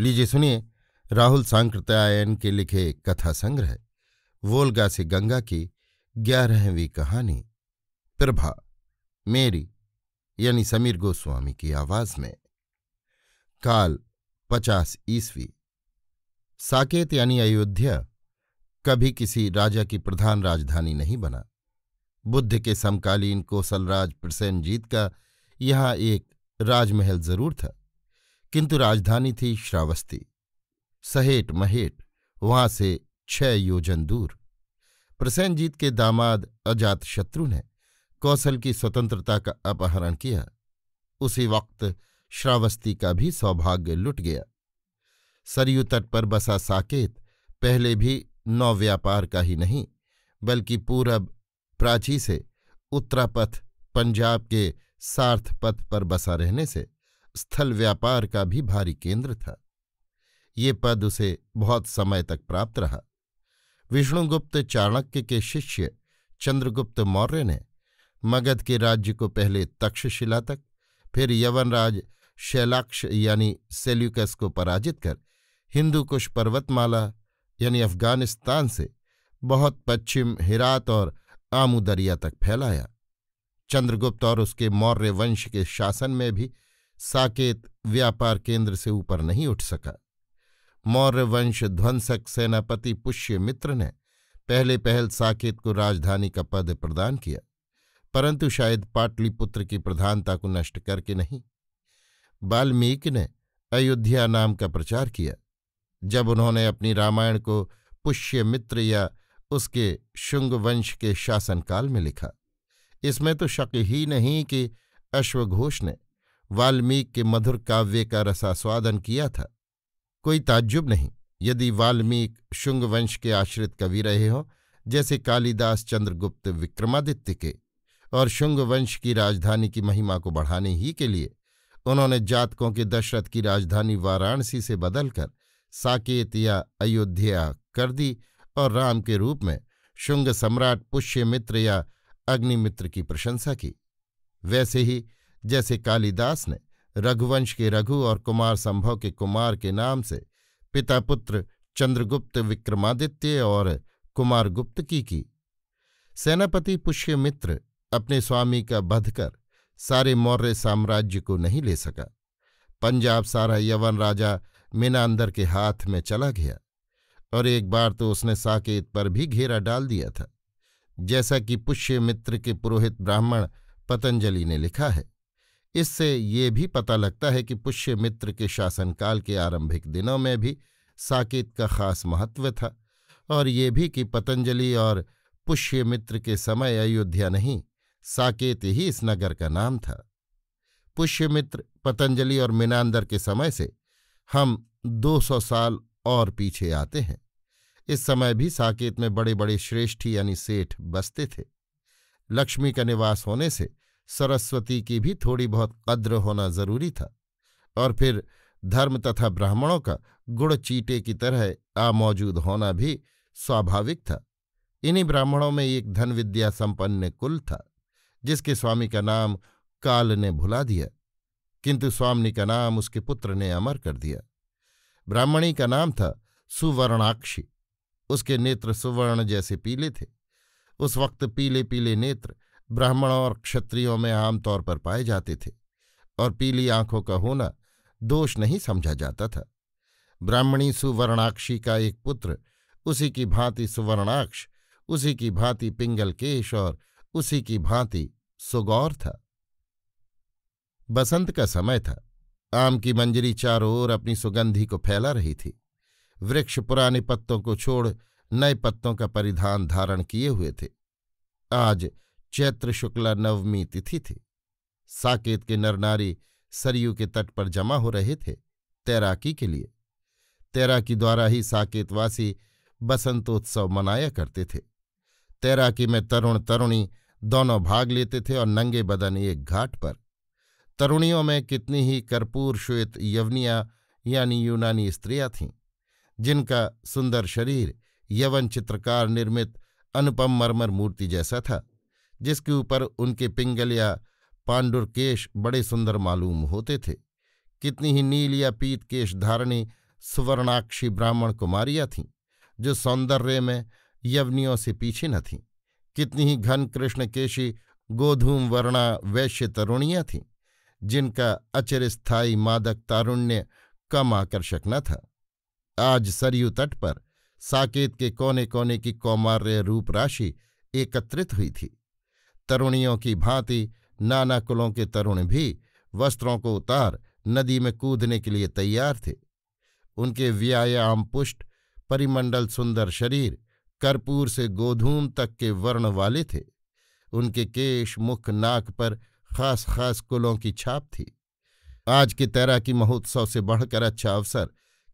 लीजिए सुनिए राहुल सांकृत्यायन के लिखे कथा संग्रह वोलगा से गंगा की ग्यारहवीं कहानी प्रभा मेरी यानी समीर गोस्वामी की आवाज में काल पचास ईस्वी साकेत यानी अयोध्या कभी किसी राजा की प्रधान राजधानी नहीं बना बुद्ध के समकालीन कोसलराज प्रसेनजीत का यहाँ एक राजमहल जरूर था किंतु राजधानी थी श्रावस्ती सहेट महेट वहां से छह योजन दूर प्रसेनजीत के दामाद अजात शत्रु ने कौशल की स्वतंत्रता का अपहरण किया उसी वक्त श्रावस्ती का भी सौभाग्य लुट गया सरयू तट पर बसा साकेत पहले भी नौ व्यापार का ही नहीं बल्कि पूरब प्राची से उत्तरापथ पंजाब के सार्थ पथ पर बसा रहने से स्थल व्यापार का भी भारी केंद्र था ये पद उसे बहुत समय तक प्राप्त रहा विष्णुगुप्त चाणक्य के शिष्य चंद्रगुप्त मौर्य ने मगध के राज्य को पहले तक्षशिला तक फिर यवनराज शैलाक्ष यानी सेल्युकस को पराजित कर हिंदू कुश पर्वतमाला यानी अफगानिस्तान से बहुत पश्चिम हिरात और आमू दरिया तक फैलाया चंद्रगुप्त और उसके मौर्य वंश के शासन में भी साकेत व्यापार केंद्र से ऊपर नहीं उठ सका मौर्य वंश ध्वंसक सेनापति पुष्यमित्र ने पहले पहल साकेत को राजधानी का पद प्रदान किया परंतु शायद पाटलिपुत्र की प्रधानता को नष्ट करके नहीं वाल्मीकि ने अयोध्या नाम का प्रचार किया जब उन्होंने अपनी रामायण को पुष्यमित्र या उसके शुंग वंश के शासनकाल में लिखा इसमें तो शक ही नहीं कि अश्वघोष ने वाल्मीकि के मधुर काव्य का रसास्वादन किया था कोई ताज्जुब नहीं यदि वाल्मीकि शुंगवंश के आश्रित कवि रहे हों जैसे कालिदास चंद्रगुप्त विक्रमादित्य के और शुंगवंश की राजधानी की महिमा को बढ़ाने ही के लिए उन्होंने जातकों के दशरथ की राजधानी वाराणसी से बदलकर साकेत या अयोध्या कर दी और राम के रूप में शुंग सम्राट पुष्यमित्र या अग्निमित्र की प्रशंसा की वैसे ही जैसे कालिदास ने रघुवंश के रघु और कुमार संभव के कुमार के नाम से पिता पुत्र चंद्रगुप्त विक्रमादित्य और कुमारगुप्त की की सेनापति पुष्यमित्र अपने स्वामी का बध कर सारे मौर्य साम्राज्य को नहीं ले सका पंजाब सारा यवन राजा मीनांदर के हाथ में चला गया और एक बार तो उसने साकेत पर भी घेरा डाल दिया था जैसा कि पुष्यमित्र के पुरोहित ब्राह्मण पतंजलि ने लिखा है इससे ये भी पता लगता है कि पुष्यमित्र के शासनकाल के आरंभिक दिनों में भी साकेत का खास महत्व था और ये भी कि पतंजलि और पुष्यमित्र के समय अयोध्या नहीं साकेत ही इस नगर का नाम था पुष्यमित्र पतंजलि और मीनांदर के समय से हम 200 साल और पीछे आते हैं इस समय भी साकेत में बड़े बड़े श्रेष्ठी यानी सेठ बसते थे लक्ष्मी का निवास होने से सरस्वती की भी थोड़ी बहुत कद्र होना जरूरी था और फिर धर्म तथा ब्राह्मणों का गुड़ चीटे की तरह आमौजूद होना भी स्वाभाविक था इन्हीं ब्राह्मणों में एक धन विद्या संपन्न कुल था जिसके स्वामी का नाम काल ने भुला दिया किंतु स्वामी का नाम उसके पुत्र ने अमर कर दिया ब्राह्मणी का नाम था सुवर्णाक्षी उसके नेत्र सुवर्ण जैसे पीले थे उस वक्त पीले पीले नेत्र ब्राह्मणों और क्षत्रियों में आमतौर पर पाए जाते थे और पीली आंखों का होना दोष नहीं समझा जाता था ब्राह्मणी सुवर्णाक्षी का एक पुत्र उसी की भांति सुवर्णाक्ष उसी की भांति केश और उसी की भांति सुगौर था बसंत का समय था आम की मंजरी चारों ओर अपनी सुगंधी को फैला रही थी वृक्ष पुराने पत्तों को छोड़ नए पत्तों का परिधान धारण किए हुए थे आज चैत्र शुक्ला नवमी तिथि थी साकेत के नरनारी सरयू के तट पर जमा हो रहे थे तैराकी के लिए तैराकी द्वारा ही साकेतवासी बसंतोत्सव मनाया करते थे तैराकी में तरुण तरुणी दोनों भाग लेते थे और नंगे बदन एक घाट पर तरुणियों में कितनी ही कर्पूर श्वेत यवनिया यानी यूनानी स्त्रियां थीं जिनका सुंदर शरीर यवन चित्रकार निर्मित अनुपम मरमर मूर्ति जैसा था जिसके ऊपर उनके पिंगल या पांडुर केश बड़े सुंदर मालूम होते थे कितनी ही नील या पीत केश धारणी सुवर्णाक्षी ब्राह्मण कुमारियाँ थीं जो सौंदर्य में यवनियों से पीछे न थीं कितनी ही घन कृष्ण केशी गोधूम वर्णा वैश्य तरुणियाँ थीं जिनका अचिरस्थायी मादक तारुण्य कम आकर्षक न था आज सरयू तट पर साकेत के कोने कोने की कौमार्य रूप राशि एकत्रित हुई थी तरुणियों की भांति नाना कुलों के तरुण भी वस्त्रों को उतार नदी में कूदने के लिए तैयार थे उनके व्यायाम पुष्ट परिमंडल सुंदर शरीर कर्पूर से गोधूम तक के वर्ण वाले थे उनके केश मुख नाक पर खास खास कुलों की छाप थी आज के तैराकी महोत्सव से बढ़कर अच्छा अवसर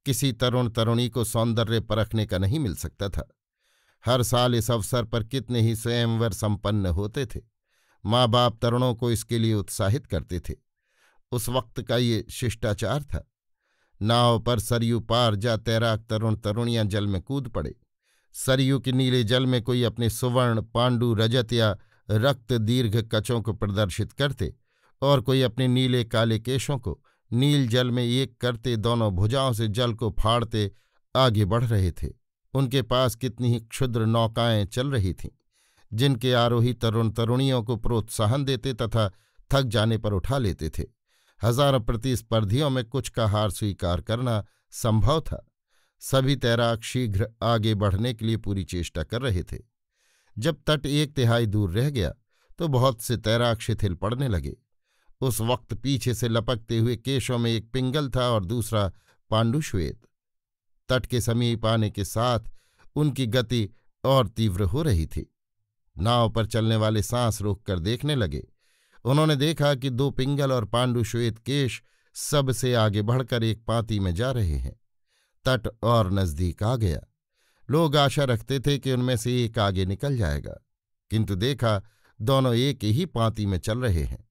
किसी तरुण तरुणी को सौंदर्य परखने का नहीं मिल सकता था हर साल इस अवसर पर कितने ही स्वयंवर संपन्न होते थे माँ बाप तरुणों को इसके लिए उत्साहित करते थे उस वक्त का ये शिष्टाचार था नाव पर सरयू पार जा तैराक तरुण तरुणियां जल में कूद पड़े सरयू के नीले जल में कोई अपने सुवर्ण पांडु रजत या रक्त दीर्घ कचों को प्रदर्शित करते और कोई अपने नीले काले केशों को नील जल में एक करते दोनों भुजाओं से जल को फाड़ते आगे बढ़ रहे थे उनके पास कितनी ही क्षुद्र नौकाएं चल रही थीं जिनके आरोही तरुण तरुणियों को प्रोत्साहन देते तथा थक जाने पर उठा लेते थे हजारों प्रतिस्पर्धियों में कुछ का हार स्वीकार करना संभव था सभी तैराक शीघ्र आगे बढ़ने के लिए पूरी चेष्टा कर रहे थे जब तट एक तिहाई दूर रह गया तो बहुत से तैराक शिथिल पड़ने लगे उस वक्त पीछे से लपकते हुए केशों में एक पिंगल था और दूसरा पांडुश्वेत तट के समीप आने के साथ उनकी गति और तीव्र हो रही थी नाव पर चलने वाले सांस रोककर देखने लगे उन्होंने देखा कि दो पिंगल और पांडु श्वेत केश सबसे आगे बढ़कर एक पाती में जा रहे हैं तट और नजदीक आ गया लोग आशा रखते थे कि उनमें से एक आगे निकल जाएगा किंतु देखा दोनों एक ही पाती में चल रहे हैं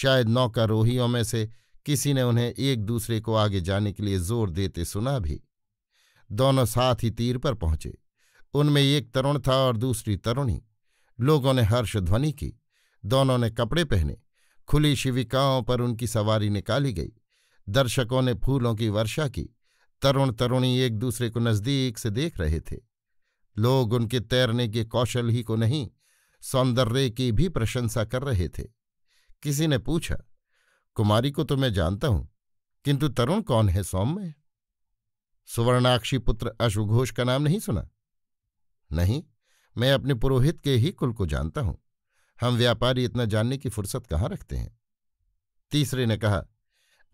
शायद नौकारोहियों में से किसी ने उन्हें एक दूसरे को आगे जाने के लिए जोर देते सुना भी दोनों साथ ही तीर पर पहुंचे उनमें एक तरुण था और दूसरी तरुणी लोगों ने हर्ष ध्वनि की दोनों ने कपड़े पहने खुली शिविकाओं पर उनकी सवारी निकाली गई दर्शकों ने फूलों की वर्षा की तरुण तरुणी एक दूसरे को नजदीक से देख रहे थे लोग उनके तैरने के कौशल ही को नहीं सौंदर्य की भी प्रशंसा कर रहे थे किसी ने पूछा कुमारी को तो मैं जानता हूं किंतु तरुण कौन है सौम्य सुवर्णाक्षी पुत्र अश्वघोष का नाम नहीं सुना नहीं मैं अपने पुरोहित के ही कुल को जानता हूं हम व्यापारी इतना जानने की फुर्सत कहाँ रखते हैं तीसरे ने कहा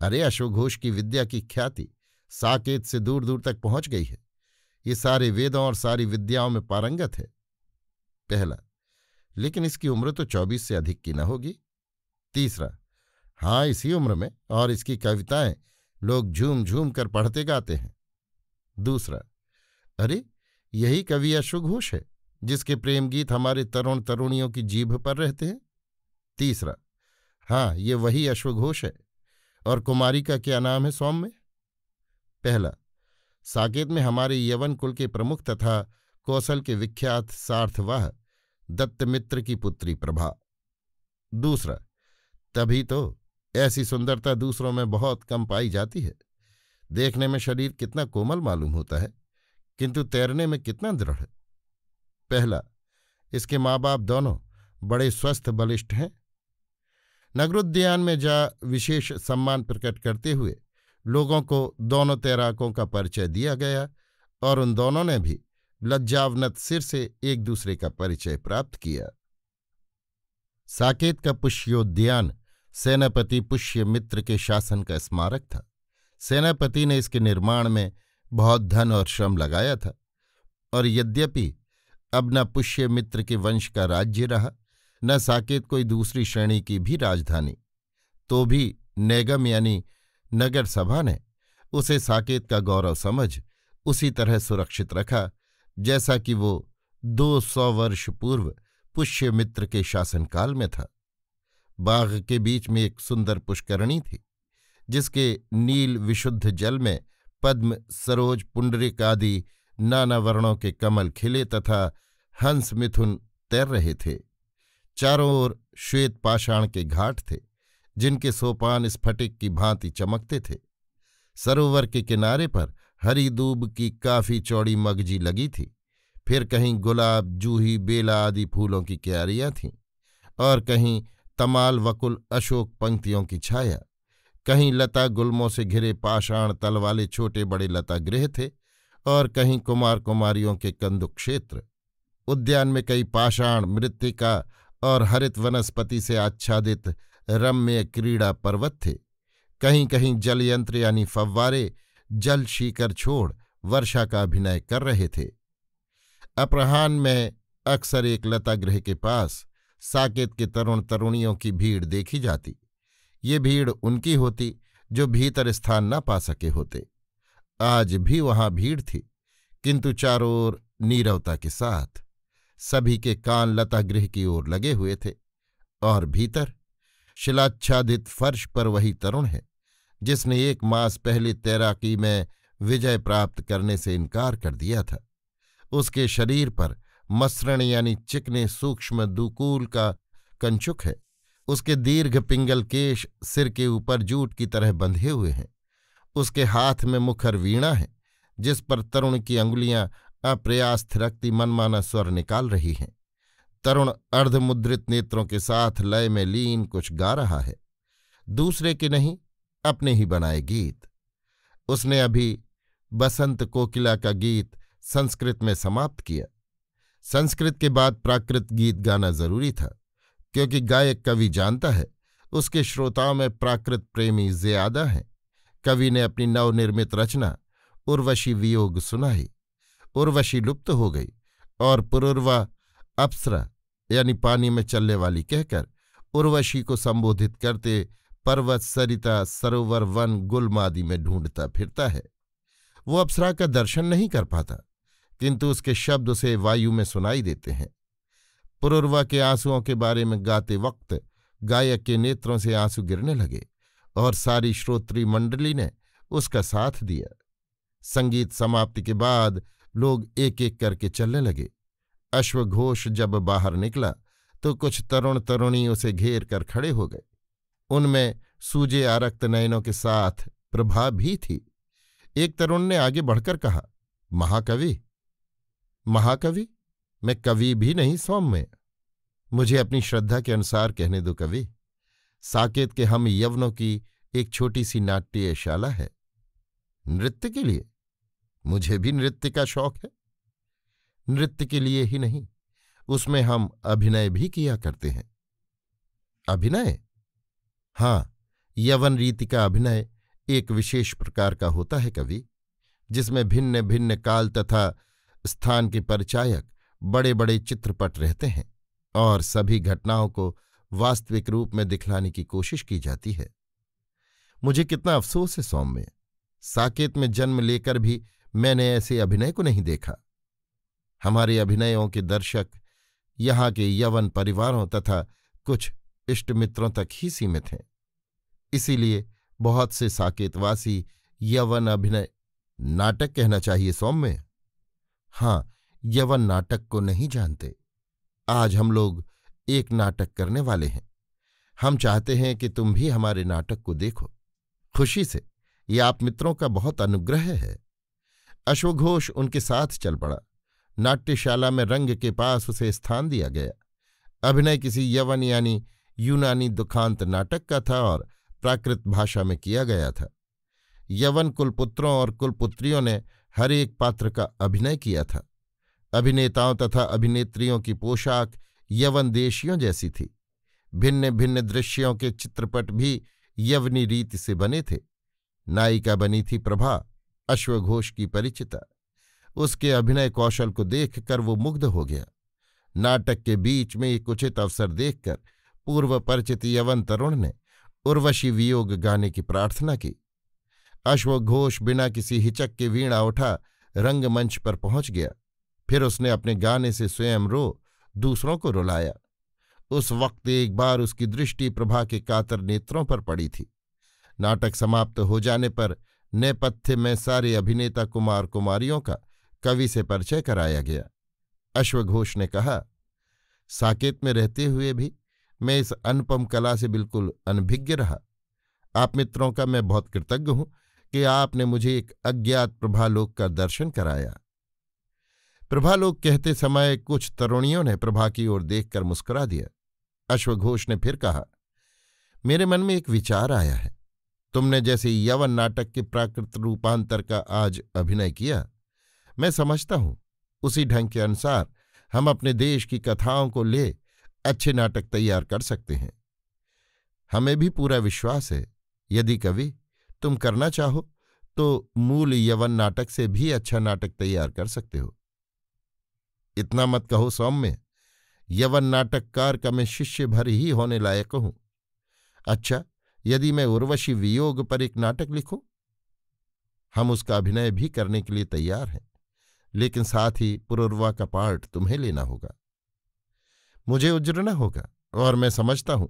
अरे अश्वघोष की विद्या की ख्याति साकेत से दूर दूर तक पहुंच गई है ये सारे वेदों और सारी विद्याओं में पारंगत है पहला लेकिन इसकी उम्र तो चौबीस से अधिक की न होगी तीसरा हाँ इसी उम्र में और इसकी कविताएं लोग झूम झूम कर पढ़ते गाते हैं दूसरा अरे यही कवि अशुघोष है जिसके प्रेम गीत हमारे तरुण तरुणियों की जीभ पर रहते हैं तीसरा हाँ ये वही अश्वघोष है और कुमारी का क्या नाम है सौम्य पहला साकेत में हमारे यवन कुल के प्रमुख तथा कौशल के विख्यात सार्थवाह दत्तमित्र की पुत्री प्रभा दूसरा तभी तो ऐसी सुंदरता दूसरों में बहुत कम पाई जाती है देखने में शरीर कितना कोमल मालूम होता है किंतु तैरने में कितना दृढ़ पहला इसके माँ बाप दोनों बड़े स्वस्थ बलिष्ठ हैं नगरोद्यान में जा विशेष सम्मान प्रकट करते हुए लोगों को दोनों तैराकों का परिचय दिया गया और उन दोनों ने भी लज्जावनत सिर से एक दूसरे का परिचय प्राप्त किया साकेत का पुष्योद्यान सेनापति पुष्य मित्र के शासन का स्मारक था सेनापति ने इसके निर्माण में बहुत धन और श्रम लगाया था और यद्यपि अब न पुष्यमित्र के वंश का राज्य रहा न साकेत कोई दूसरी श्रेणी की भी राजधानी तो भी नेगम यानी नगर सभा ने उसे साकेत का गौरव समझ उसी तरह सुरक्षित रखा जैसा कि वो दो सौ वर्ष पूर्व पुष्यमित्र के शासनकाल में था बाघ के बीच में एक सुंदर पुष्करणी थी जिसके नील विशुद्ध जल में पद्म सरोज पुंडरिक आदि नाना वर्णों के कमल खिले तथा हंस मिथुन तैर रहे थे चारों ओर श्वेत पाषाण के घाट थे जिनके सोपान स्फटिक की भांति चमकते थे सरोवर के किनारे पर हरी दूब की काफी चौड़ी मगजी लगी थी फिर कहीं गुलाब जूही बेला आदि फूलों की क्यारियां थीं और कहीं तमाल वकुल अशोक पंक्तियों की छाया कहीं लता गुलमों से घिरे पाषाण तल वाले छोटे बड़े लता गृह थे और कहीं कुमार कुमारियों के कंदु क्षेत्र उद्यान में कई पाषाण मृतिका और हरित वनस्पति से आच्छादित रम्य क्रीड़ा पर्वत थे कहीं कहीं जलयंत्र यानी फव्वारे जल शीकर छोड़ वर्षा का अभिनय कर रहे थे अपराहन में अक्सर एक लतागृह के पास साकेत के तरुण तरुणियों की भीड़ देखी जाती ये भीड़ उनकी होती जो भीतर स्थान न पा सके होते आज भी वहां भीड़ थी किंतु चारों ओर नीरवता के साथ सभी के कान लता गृह की ओर लगे हुए थे और भीतर शिलाच्छादित फर्श पर वही तरुण है जिसने एक मास पहले तैराकी में विजय प्राप्त करने से इनकार कर दिया था उसके शरीर पर मसरण यानी चिकने सूक्ष्म दुकूल का कंचुक है उसके दीर्घ पिंगल केश सिर के ऊपर जूट की तरह बंधे हुए हैं उसके हाथ में मुखर वीणा है जिस पर तरुण की अंगुलियां अप्रयास थिरकती मनमाना स्वर निकाल रही हैं तरुण अर्धमुद्रित नेत्रों के साथ लय में लीन कुछ गा रहा है दूसरे के नहीं अपने ही बनाए गीत उसने अभी बसंत कोकिला का गीत संस्कृत में समाप्त किया संस्कृत के बाद प्राकृत गीत गाना जरूरी था क्योंकि गायक कवि जानता है उसके श्रोताओं में प्राकृत प्रेमी ज्यादा हैं कवि ने अपनी नवनिर्मित रचना उर्वशी वियोग सुनाई उर्वशी लुप्त हो गई और पुरुर्वा अप्सरा यानी पानी में चलने वाली कहकर उर्वशी को संबोधित करते पर्वत सरिता सरोवर वन गुलमादि में ढूंढता फिरता है वो अप्सरा का दर्शन नहीं कर पाता किंतु उसके शब्द उसे वायु में सुनाई देते हैं पुरुर्वा के आंसुओं के बारे में गाते वक्त गायक के नेत्रों से आंसू गिरने लगे और सारी श्रोत्री मंडली ने उसका साथ दिया संगीत समाप्ति के बाद लोग एक एक करके चलने लगे अश्वघोष जब बाहर निकला तो कुछ तरुण तरुणी उसे घेर कर खड़े हो गए उनमें सूजे आरक्त नयनों के साथ प्रभा भी थी एक तरुण ने आगे बढ़कर कहा महाकवि महाकवि मैं कवि भी नहीं सौम्य मुझे अपनी श्रद्धा के अनुसार कहने दो कवि साकेत के हम यवनों की एक छोटी सी नाट्यशाला है नृत्य के लिए मुझे भी नृत्य का शौक है नृत्य के लिए ही नहीं उसमें हम अभिनय भी किया करते हैं अभिनय हाँ यवन रीति का अभिनय एक विशेष प्रकार का होता है कवि जिसमें भिन्न भिन्न काल तथा स्थान के परिचायक बड़े बड़े चित्रपट रहते हैं और सभी घटनाओं को वास्तविक रूप में दिखलाने की कोशिश की जाती है मुझे कितना अफसोस है सौम्य साकेत में जन्म लेकर भी मैंने ऐसे अभिनय को नहीं देखा हमारे अभिनयों के दर्शक यहाँ के यवन परिवारों तथा कुछ इष्ट मित्रों तक ही सीमित हैं इसीलिए बहुत से साकेतवासी यवन अभिनय नाटक कहना चाहिए सौम्य हाँ यवन नाटक को नहीं जानते आज हम लोग एक नाटक करने वाले हैं हम चाहते हैं कि तुम भी हमारे नाटक को देखो खुशी से ये आप मित्रों का बहुत अनुग्रह है अश्वघोष उनके साथ चल पड़ा नाट्यशाला में रंग के पास उसे स्थान दिया गया अभिनय किसी यवन यानी यूनानी दुखांत नाटक का था और प्राकृत भाषा में किया गया था यवन कुलपुत्रों और कुलपुत्रियों ने हर एक पात्र का अभिनय किया था अभिनेताओं तथा अभिनेत्रियों की पोशाक यवन देशियों जैसी थी भिन्न भिन्न दृश्यों के चित्रपट भी यवनी रीति से बने थे नायिका बनी थी प्रभा अश्वघोष की परिचिता उसके अभिनय कौशल को देखकर वो मुग्ध हो गया नाटक के बीच में एक उचित अवसर देखकर पूर्व परिचित यवन तरुण ने उर्वशी वियोग गाने की प्रार्थना की अश्वघोष बिना किसी हिचक के वीणा उठा रंगमंच पर पहुंच गया फिर उसने अपने गाने से स्वयं रो दूसरों को रुलाया उस वक्त एक बार उसकी दृष्टि प्रभा के कातर नेत्रों पर पड़ी थी नाटक समाप्त हो जाने पर नेपथ्य में सारे अभिनेता कुमार कुमारियों का कवि से परिचय कराया गया अश्वघोष ने कहा साकेत में रहते हुए भी मैं इस अनुपम कला से बिल्कुल अनभिज्ञ रहा आप मित्रों का मैं बहुत कृतज्ञ हूं कि आपने मुझे एक अज्ञात प्रभालोक का दर्शन कराया प्रभालोक कहते समय कुछ तरुणियों ने प्रभा की ओर देखकर मुस्कुरा दिया अश्वघोष ने फिर कहा मेरे मन में एक विचार आया है तुमने जैसे यवन नाटक के प्राकृत रूपांतर का आज अभिनय किया मैं समझता हूं उसी ढंग के अनुसार हम अपने देश की कथाओं को ले अच्छे नाटक तैयार कर सकते हैं हमें भी पूरा विश्वास है यदि कवि तुम करना चाहो तो मूल यवन नाटक से भी अच्छा नाटक तैयार कर सकते हो इतना मत कहो सौम्य यवन नाटककार का मैं शिष्य भर ही होने लायक हूं अच्छा यदि मैं उर्वशी वियोग पर एक नाटक लिखूं हम उसका अभिनय भी करने के लिए तैयार हैं लेकिन साथ ही पुरुर्वा का पार्ट तुम्हें लेना होगा मुझे उजरना होगा और मैं समझता हूं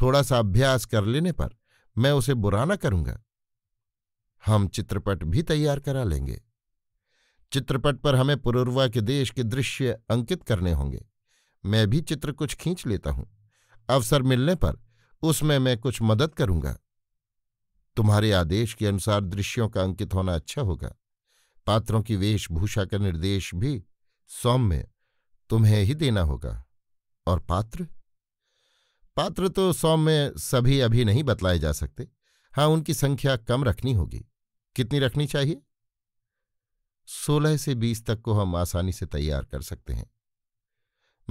थोड़ा सा अभ्यास कर लेने पर मैं उसे बुरा ना करूंगा हम चित्रपट भी तैयार करा लेंगे चित्रपट पर हमें पुरुर्वा के देश के दृश्य अंकित करने होंगे मैं भी चित्र कुछ खींच लेता हूं अवसर मिलने पर उसमें मैं कुछ मदद करूंगा तुम्हारे आदेश के अनुसार दृश्यों का अंकित होना अच्छा होगा पात्रों की वेशभूषा का निर्देश भी सौम्य तुम्हें ही देना होगा और पात्र पात्र तो सौम्य सभी अभी नहीं बतलाए जा सकते हाँ उनकी संख्या कम रखनी होगी कितनी रखनी चाहिए सोलह से बीस तक को हम आसानी से तैयार कर सकते हैं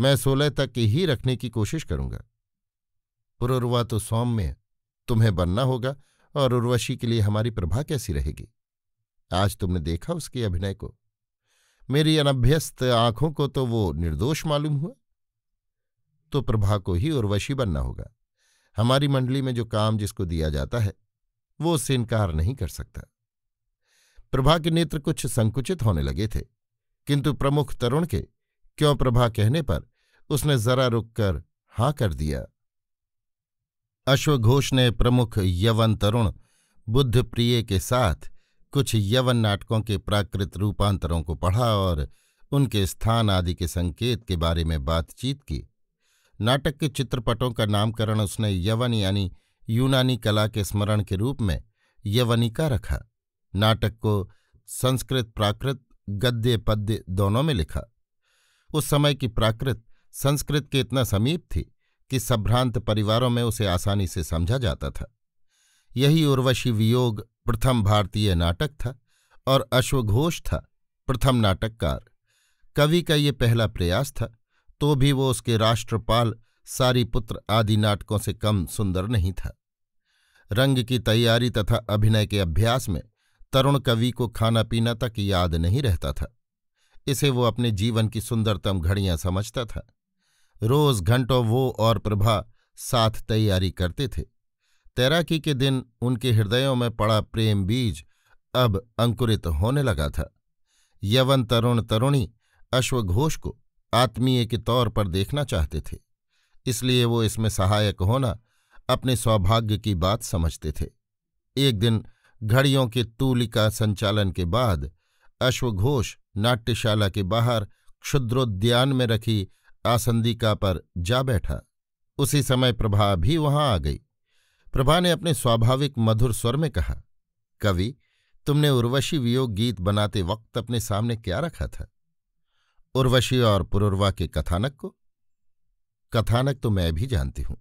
मैं सोलह तक ही रखने की कोशिश करूंगा पुरुर्वा तो सौम्य तुम्हें बनना होगा और उर्वशी के लिए हमारी प्रभा कैसी रहेगी आज तुमने देखा उसके अभिनय को मेरी अनभ्यस्त आंखों को तो वो निर्दोष मालूम हुआ तो प्रभा को ही उर्वशी बनना होगा हमारी मंडली में जो काम जिसको दिया जाता है वो उससे इनकार नहीं कर सकता प्रभा के नेत्र कुछ संकुचित होने लगे थे किंतु प्रमुख तरुण के क्यों प्रभा कहने पर उसने जरा रुक कर हाँ कर दिया अश्वघोष ने प्रमुख यवन तरुण बुद्धप्रिय के साथ कुछ यवन नाटकों के प्राकृत रूपांतरों को पढ़ा और उनके स्थान आदि के संकेत के बारे में बातचीत की नाटक के चित्रपटों का नामकरण उसने यवन यानी यूनानी कला के स्मरण के रूप में यवनिका रखा नाटक को संस्कृत प्राकृत गद्य पद्य दोनों में लिखा उस समय की प्राकृत संस्कृत के इतना समीप थी कि संभ्रांत परिवारों में उसे आसानी से समझा जाता था यही उर्वशी वियोग प्रथम भारतीय नाटक था और अश्वघोष था प्रथम नाटककार कवि का ये पहला प्रयास था तो भी वो उसके राष्ट्रपाल सारीपुत्र आदि नाटकों से कम सुंदर नहीं था रंग की तैयारी तथा अभिनय के अभ्यास में तरुण कवि को खाना पीना तक याद नहीं रहता था इसे वो अपने जीवन की सुंदरतम घड़ियां समझता था रोज घंटों वो और प्रभा साथ तैयारी करते थे तैराकी के दिन उनके हृदयों में पड़ा प्रेम बीज अब अंकुरित होने लगा था यवन तरुण तरुणी अश्वघोष को आत्मीय के तौर पर देखना चाहते थे इसलिए वो इसमें सहायक होना अपने सौभाग्य की बात समझते थे एक दिन घड़ियों के तूलिका संचालन के बाद अश्वघोष नाट्यशाला के बाहर क्षुद्रोद्यान में रखी आसंदिका पर जा बैठा उसी समय प्रभा भी वहां आ गई प्रभा ने अपने स्वाभाविक मधुर स्वर में कहा कवि तुमने उर्वशी वियोग गीत बनाते वक्त अपने सामने क्या रखा था उर्वशी और पुरुर्वा के कथानक को कथानक तो मैं भी जानती हूं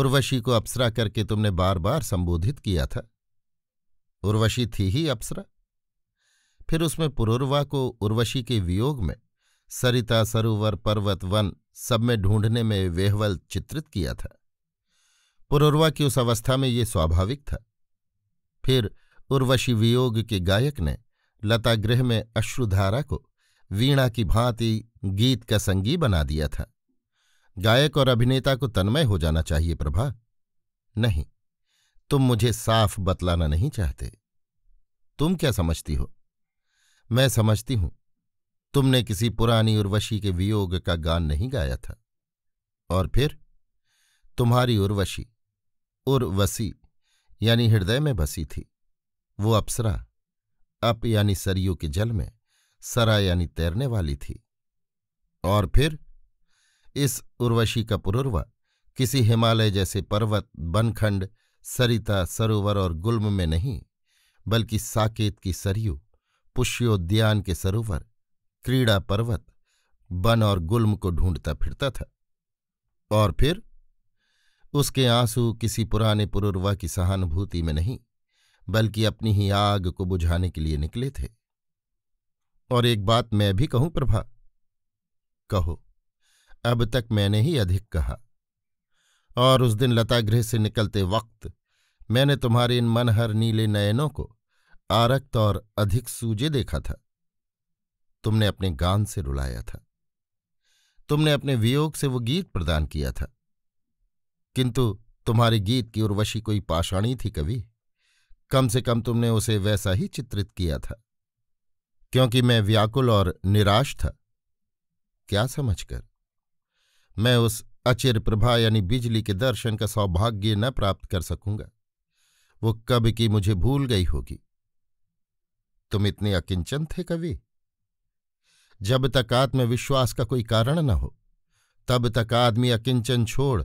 उर्वशी को अप्सरा करके तुमने बार बार संबोधित किया था उर्वशी थी ही अप्सरा फिर उसमें पुरुर्वा को उर्वशी के वियोग में सरिता सरोवर पर्वत वन सब में ढूंढने में वेहवल चित्रित किया था पुरुर्वा की उस अवस्था में ये स्वाभाविक था फिर उर्वशी वियोग के गायक ने लतागृह में अश्रुधारा को वीणा की भांति गीत का संगी बना दिया था गायक और अभिनेता को तन्मय हो जाना चाहिए प्रभा नहीं तुम मुझे साफ बतलाना नहीं चाहते तुम क्या समझती हो मैं समझती हूं तुमने किसी पुरानी उर्वशी के वियोग का गान नहीं गाया था और फिर तुम्हारी उर्वशी उर्वसी यानी हृदय में बसी थी वो अप्सरा अप यानी सरयू के जल में सरा यानी तैरने वाली थी और फिर इस उर्वशी का पुरुर्वा किसी हिमालय जैसे पर्वत बनखंड सरिता सरोवर और गुल्म में नहीं बल्कि साकेत की सरयू पुष्योद्यान के सरोवर क्रीड़ा पर्वत बन और गुल्म को ढूंढता फिरता था और फिर उसके आंसू किसी पुराने पुरुर्वा की सहानुभूति में नहीं बल्कि अपनी ही आग को बुझाने के लिए निकले थे और एक बात मैं भी कहूं प्रभा कहो अब तक मैंने ही अधिक कहा और उस दिन लतागृह से निकलते वक्त मैंने तुम्हारे इन मनहर नीले नयनों को आरक्त और अधिक सूजे देखा था तुमने अपने गान से रुलाया था तुमने अपने वियोग से वो गीत प्रदान किया था किंतु तुम्हारे गीत की उर्वशी कोई पाषाणी थी कवि कम से कम तुमने उसे वैसा ही चित्रित किया था क्योंकि मैं व्याकुल और निराश था क्या समझकर मैं उस अचिर प्रभा यानी बिजली के दर्शन का सौभाग्य न प्राप्त कर सकूंगा वो कब की मुझे भूल गई होगी तुम इतने अकिंचन थे कवि जब तक आत्मविश्वास का कोई कारण न हो तब तक आदमी अकिंचन छोड़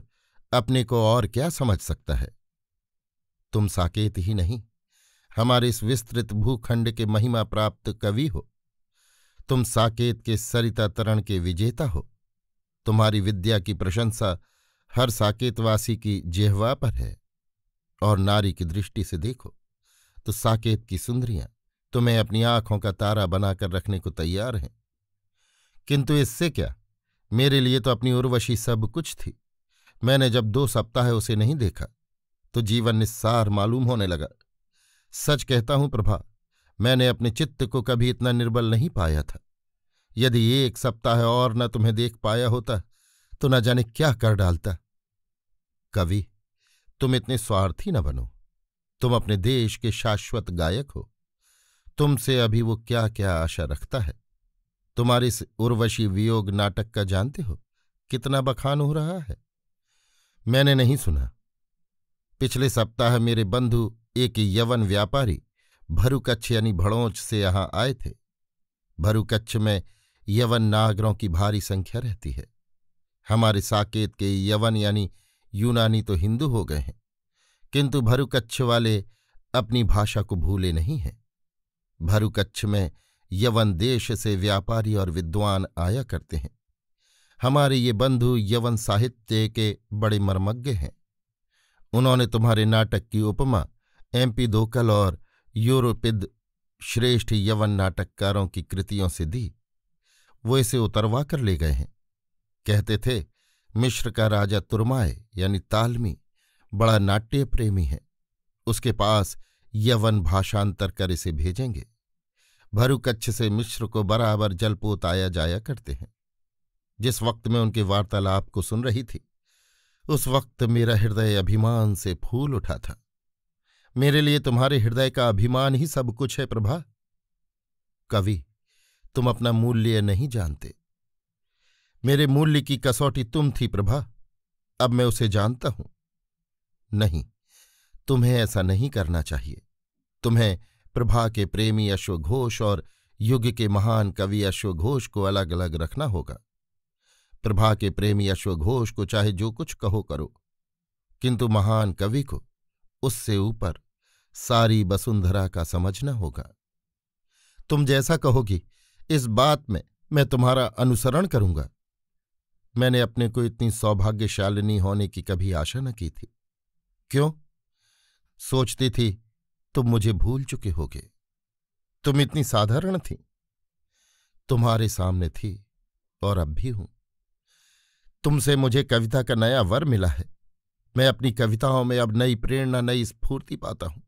अपने को और क्या समझ सकता है तुम साकेत ही नहीं हमारे इस विस्तृत भूखंड के महिमा प्राप्त कवि हो तुम साकेत के सरिता तरण के विजेता हो तुम्हारी विद्या की प्रशंसा हर साकेतवासी की जेहवा पर है और नारी की दृष्टि से देखो तो साकेत की सुंदरियां तुम्हें अपनी आंखों का तारा बनाकर रखने को तैयार हैं किंतु इससे क्या मेरे लिए तो अपनी उर्वशी सब कुछ थी मैंने जब दो सप्ताह उसे नहीं देखा तो जीवन निस्सार मालूम होने लगा सच कहता हूं प्रभा मैंने अपने चित्त को कभी इतना निर्बल नहीं पाया था यदि एक सप्ताह और न तुम्हें देख पाया होता तो न जाने क्या कर डालता कवि तुम इतने स्वार्थी न बनो तुम अपने देश के शाश्वत गायक हो तुमसे अभी वो क्या क्या आशा रखता है तुम्हारे इस उर्वशी वियोग नाटक का जानते हो कितना बखान हो रहा है मैंने नहीं सुना पिछले सप्ताह मेरे बंधु एक यवन व्यापारी भरूकच्छ यानी भड़ोच से यहाँ आए थे भरूकच्छ में यवन नागरों की भारी संख्या रहती है हमारे साकेत के यवन यानी यूनानी तो हिंदू हो गए हैं किंतु भरुकच्छ वाले अपनी भाषा को भूले नहीं हैं भरुकच्छ में यवन देश से व्यापारी और विद्वान आया करते हैं हमारे ये बंधु यवन साहित्य के बड़े मर्मज्ञ हैं उन्होंने तुम्हारे नाटक की उपमा एमपी दोकल और यूरोपिद श्रेष्ठ यवन नाटककारों की कृतियों से दी वो इसे उतरवा कर ले गए हैं कहते थे मिश्र का राजा तुरमाए यानी तालमी बड़ा नाट्य प्रेमी है उसके पास यवन भाषांतर कर इसे भेजेंगे भरुकच्छ से मिश्र को बराबर जलपोत आया जाया करते हैं जिस वक्त मैं उनके वार्तालाप को सुन रही थी उस वक्त मेरा हृदय अभिमान से फूल उठा था मेरे लिए तुम्हारे हृदय का अभिमान ही सब कुछ है प्रभा कवि तुम अपना मूल्य नहीं जानते मेरे मूल्य की कसौटी तुम थी प्रभा अब मैं उसे जानता हूं नहीं तुम्हें ऐसा नहीं करना चाहिए तुम्हें प्रभा के प्रेमी अश्वघोष और युग के महान कवि अश्वघोष को अलग अलग रखना होगा प्रभा के प्रेमी अश्वघोष को चाहे जो कुछ कहो करो किंतु महान कवि को उससे ऊपर सारी वसुंधरा का समझना होगा तुम जैसा कहोगी इस बात में मैं तुम्हारा अनुसरण करूंगा मैंने अपने को इतनी सौभाग्यशालिनी होने की कभी आशा न की थी क्यों सोचती थी तुम मुझे भूल चुके होगे तुम इतनी साधारण थी तुम्हारे सामने थी और अब भी हूं तुमसे मुझे कविता का नया वर मिला है मैं अपनी कविताओं में अब नई प्रेरणा नई स्फूर्ति पाता हूं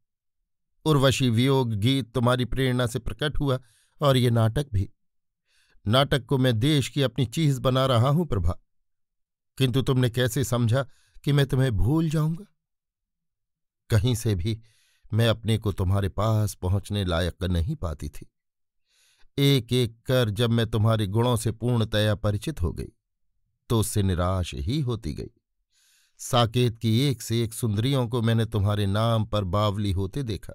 उर्वशी वियोग गीत तुम्हारी प्रेरणा से प्रकट हुआ और ये नाटक भी नाटक को मैं देश की अपनी चीज बना रहा हूं प्रभा किंतु तुमने कैसे समझा कि मैं तुम्हें भूल जाऊंगा कहीं से भी मैं अपने को तुम्हारे पास पहुंचने लायक नहीं पाती थी एक एक कर जब मैं तुम्हारे गुणों से पूर्णतया परिचित हो गई तो उससे निराश ही होती गई साकेत की एक से एक सुंदरियों को मैंने तुम्हारे नाम पर बावली होते देखा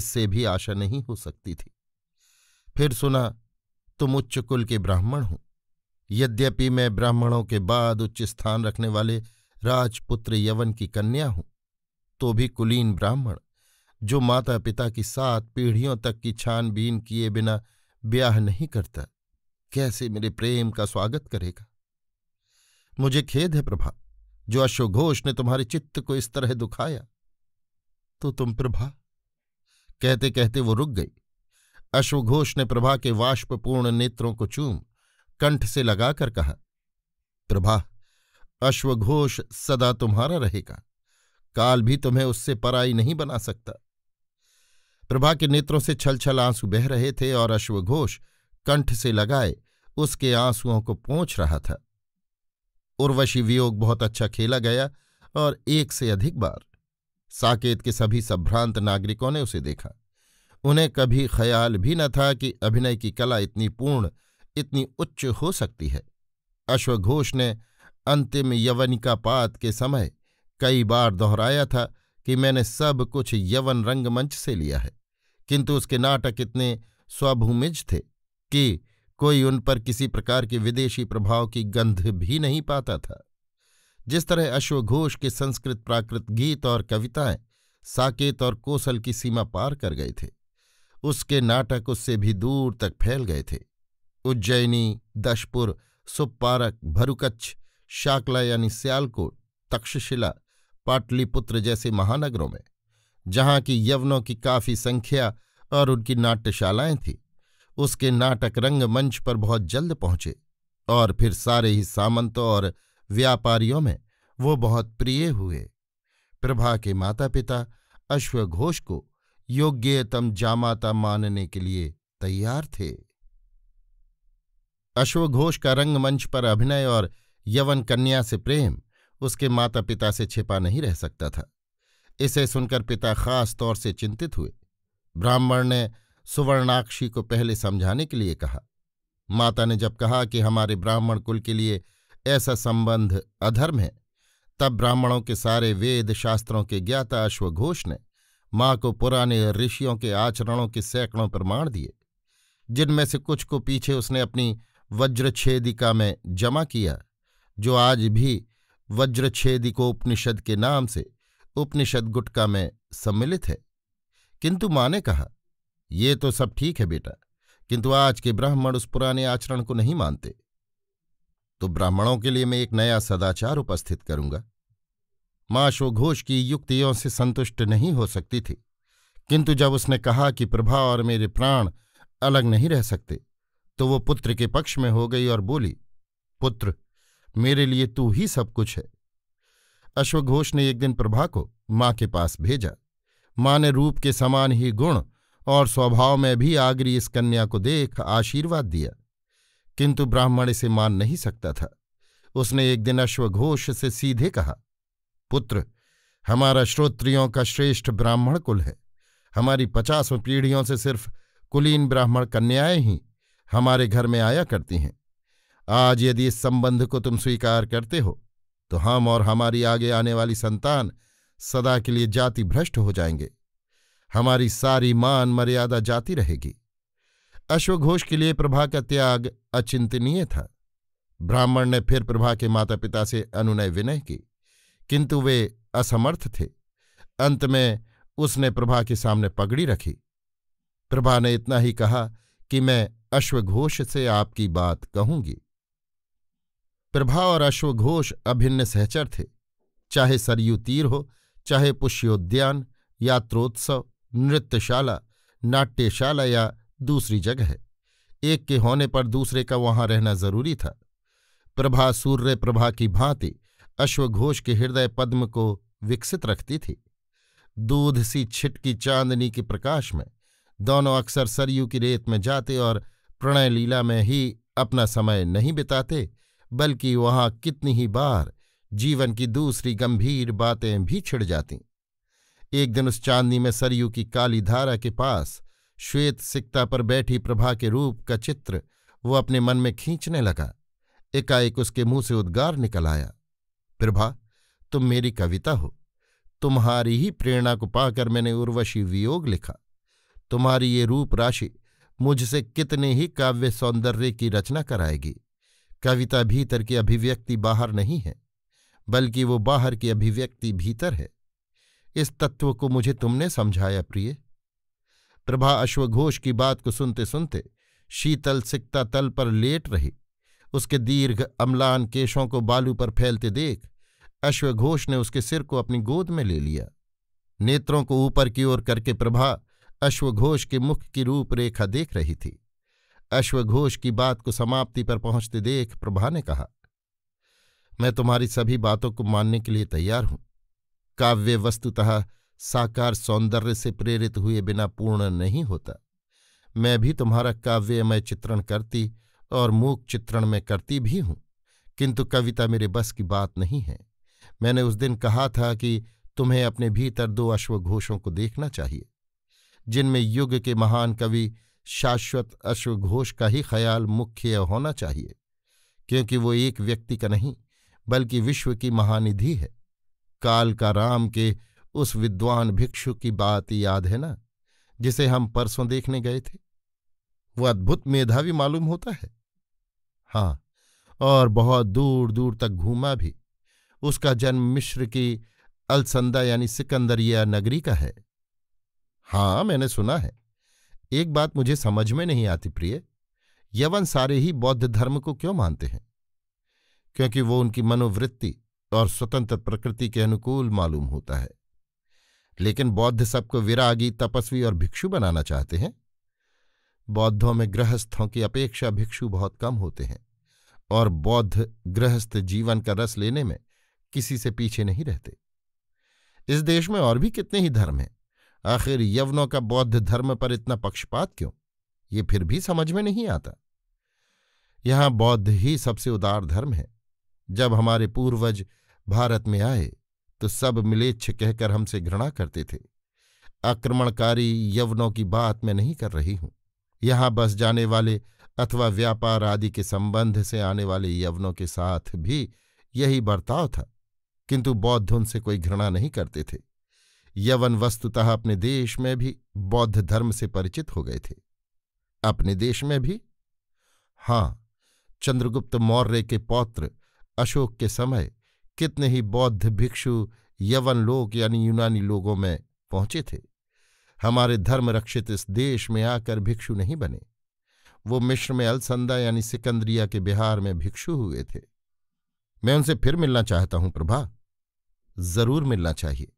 इससे भी आशा नहीं हो सकती थी फिर सुना तुम उच्च कुल के ब्राह्मण हो यद्यपि मैं ब्राह्मणों के बाद उच्च स्थान रखने वाले राजपुत्र यवन की कन्या हूं तो भी कुलीन ब्राह्मण जो माता पिता की सात पीढ़ियों तक की छानबीन किए बिना ब्याह नहीं करता कैसे मेरे प्रेम का स्वागत करेगा मुझे खेद है प्रभा जो अश्वघोष ने तुम्हारे चित्त को इस तरह दुखाया तो तुम प्रभा कहते कहते वो रुक गई अश्वघोष ने प्रभा के वाष्पूर्ण नेत्रों को चूम कंठ से लगाकर कहा प्रभा अश्वघोष सदा तुम्हारा रहेगा काल भी तुम्हें उससे पराई नहीं बना सकता प्रभा के नेत्रों से छल छल आंसू बह रहे थे और अश्वघोष कंठ से लगाए उसके आंसुओं को पोंछ रहा था उर्वशी वियोग बहुत अच्छा खेला गया और एक से अधिक बार साकेत के सभी संभ्रांत नागरिकों ने उसे देखा उन्हें कभी ख्याल भी न था कि अभिनय की कला इतनी पूर्ण इतनी उच्च हो सकती है अश्वघोष ने अंतिम यवनिका पात के समय कई बार दोहराया था कि मैंने सब कुछ यवन रंगमंच से लिया है किंतु उसके नाटक इतने स्वभूमिज थे कि कोई उन पर किसी प्रकार के विदेशी प्रभाव की गंध भी नहीं पाता था जिस तरह अश्वघोष के संस्कृत प्राकृत गीत और कविताएं साकेत और कोसल की सीमा पार कर गए थे उसके नाटक उससे भी दूर तक फैल गए थे उज्जैनी दशपुर सुपारक भरुकच्छ शाकला यानी स्यालकोट तक्षशिला पाटलिपुत्र जैसे महानगरों में जहाँ की यवनों की काफी संख्या और उनकी नाट्यशालाएं थीं उसके नाटक रंगमंच पर बहुत जल्द पहुंचे और फिर सारे ही सामंतों और व्यापारियों में वो बहुत प्रिय हुए प्रभा के माता पिता अश्वघोष को योग्यतम जामाता मानने के लिए तैयार थे अश्वघोष का रंगमंच पर अभिनय और यवन कन्या से प्रेम उसके माता पिता से छिपा नहीं रह सकता था इसे सुनकर पिता खास तौर से चिंतित हुए ब्राह्मण ने सुवर्णाक्षी को पहले समझाने के लिए कहा माता ने जब कहा कि हमारे ब्राह्मण कुल के लिए ऐसा संबंध अधर्म है तब ब्राह्मणों के सारे वेद शास्त्रों के ज्ञाता अश्वघोष ने माँ को पुराने ऋषियों के आचरणों के सैकड़ों प्रमाण दिए जिनमें से कुछ को पीछे उसने अपनी वज्रछेदिका में जमा किया जो आज भी उपनिषद के नाम से उपनिषद गुटका में सम्मिलित है किंतु माँ ने कहा ये तो सब ठीक है बेटा किंतु आज के ब्राह्मण उस पुराने आचरण को नहीं मानते तो ब्राह्मणों के लिए मैं एक नया सदाचार उपस्थित करूंगा माशोघोष की युक्तियों से संतुष्ट नहीं हो सकती थी किंतु जब उसने कहा कि प्रभा और मेरे प्राण अलग नहीं रह सकते तो वो पुत्र के पक्ष में हो गई और बोली पुत्र मेरे लिए तू ही सब कुछ है अश्वघोष ने एक दिन प्रभा को माँ के पास भेजा माँ ने रूप के समान ही गुण और स्वभाव में भी आगरी इस कन्या को देख आशीर्वाद दिया किंतु ब्राह्मण इसे मान नहीं सकता था उसने एक दिन अश्वघोष से सीधे कहा पुत्र हमारा श्रोत्रियों का श्रेष्ठ ब्राह्मण कुल है हमारी पचासों पीढ़ियों से सिर्फ कुलीन ब्राह्मण कन्याएं ही हमारे घर में आया करती हैं आज यदि इस संबंध को तुम स्वीकार करते हो तो हम और हमारी आगे आने वाली संतान सदा के लिए जाति भ्रष्ट हो जाएंगे हमारी सारी मान मर्यादा जाती रहेगी अश्वघोष के लिए प्रभा का त्याग अचिंतनीय था ब्राह्मण ने फिर प्रभा के माता पिता से अनुनय विनय की किंतु वे असमर्थ थे अंत में उसने प्रभा के सामने पगड़ी रखी प्रभा ने इतना ही कहा कि मैं अश्वघोष से आपकी बात कहूंगी प्रभा और अश्वघोष अभिन्न सहचर थे चाहे सरयू तीर हो चाहे पुष्योद्यान यात्रोत्सव नृत्यशाला नाट्यशाला या दूसरी जगह एक के होने पर दूसरे का वहां रहना जरूरी था प्रभा सूर्य प्रभा की भांति अश्वघोष के हृदय पद्म को विकसित रखती थी दूध सी छिटकी चांदनी के प्रकाश में दोनों अक्सर सरयू की रेत में जाते और प्रणय लीला में ही अपना समय नहीं बिताते बल्कि वहां कितनी ही बार जीवन की दूसरी गंभीर बातें भी छिड़ जातीं एक दिन उस चांदनी में सरयू की काली धारा के पास श्वेत सिक्ता पर बैठी प्रभा के रूप का चित्र वो अपने मन में खींचने लगा एकाएक उसके मुंह से उद्गार निकल आया प्रभा तुम मेरी कविता हो तुम्हारी ही प्रेरणा को पाकर मैंने उर्वशी वियोग लिखा तुम्हारी ये रूप राशि मुझसे कितने ही काव्य सौंदर्य की रचना कराएगी कविता भीतर की अभिव्यक्ति बाहर नहीं है बल्कि वो बाहर की अभिव्यक्ति भीतर है इस तत्व को मुझे तुमने समझाया प्रिय प्रभा अश्वघोष की बात को सुनते सुनते शीतल सिकता तल पर लेट रही उसके दीर्घ अम्लान केशों को बालू पर फैलते देख अश्वघोष ने उसके सिर को अपनी गोद में ले लिया नेत्रों को ऊपर की ओर करके प्रभा अश्वघोष के मुख की रूपरेखा देख रही थी अश्वघोष की बात को समाप्ति पर पहुंचते देख प्रभा ने कहा मैं तुम्हारी सभी बातों को मानने के लिए तैयार हूं काव्य वस्तुतः साकार सौंदर्य से प्रेरित हुए बिना पूर्ण नहीं होता मैं भी तुम्हारा काव्यमय चित्रण करती और मूक चित्रण में करती भी हूं किंतु कविता मेरे बस की बात नहीं है मैंने उस दिन कहा था कि तुम्हें अपने भीतर दो अश्वघोषों को देखना चाहिए जिनमें युग के महान कवि शाश्वत अश्वघोष का ही ख्याल मुख्य होना चाहिए क्योंकि वो एक व्यक्ति का नहीं बल्कि विश्व की महानिधि है काल का राम के उस विद्वान भिक्षु की बात याद है ना जिसे हम परसों देखने गए थे वो अद्भुत मेधावी मालूम होता है हाँ और बहुत दूर दूर तक घूमा भी उसका जन्म मिश्र की अलसंदा यानी सिकंदरिया नगरी का है हाँ मैंने सुना है एक बात मुझे समझ में नहीं आती प्रिय यवन सारे ही बौद्ध धर्म को क्यों मानते हैं क्योंकि वो उनकी मनोवृत्ति और स्वतंत्र प्रकृति के अनुकूल मालूम होता है लेकिन बौद्ध सबको विरागी तपस्वी और भिक्षु बनाना चाहते हैं बौद्धों में गृहस्थों की अपेक्षा भिक्षु बहुत कम होते हैं और बौद्ध गृहस्थ जीवन का रस लेने में किसी से पीछे नहीं रहते इस देश में और भी कितने ही धर्म हैं आखिर यवनों का बौद्ध धर्म पर इतना पक्षपात क्यों ये फिर भी समझ में नहीं आता यहां बौद्ध ही सबसे उदार धर्म है जब हमारे पूर्वज भारत में आए तो सब मिलेच्छ कहकर हमसे घृणा करते थे आक्रमणकारी यवनों की बात मैं नहीं कर रही हूं यहां बस जाने वाले अथवा व्यापार आदि के संबंध से आने वाले यवनों के साथ भी यही बर्ताव था किंतु बौद्ध उनसे कोई घृणा नहीं करते थे यवन वस्तुतः अपने देश में भी बौद्ध धर्म से परिचित हो गए थे अपने देश में भी हाँ चंद्रगुप्त मौर्य के पौत्र अशोक के समय कितने ही बौद्ध भिक्षु यवन लोग यानी यूनानी लोगों में पहुंचे थे हमारे धर्म रक्षित इस देश में आकर भिक्षु नहीं बने वो मिश्र में अलसंदा यानी सिकंदरिया के बिहार में भिक्षु हुए थे मैं उनसे फिर मिलना चाहता हूं प्रभा जरूर मिलना चाहिए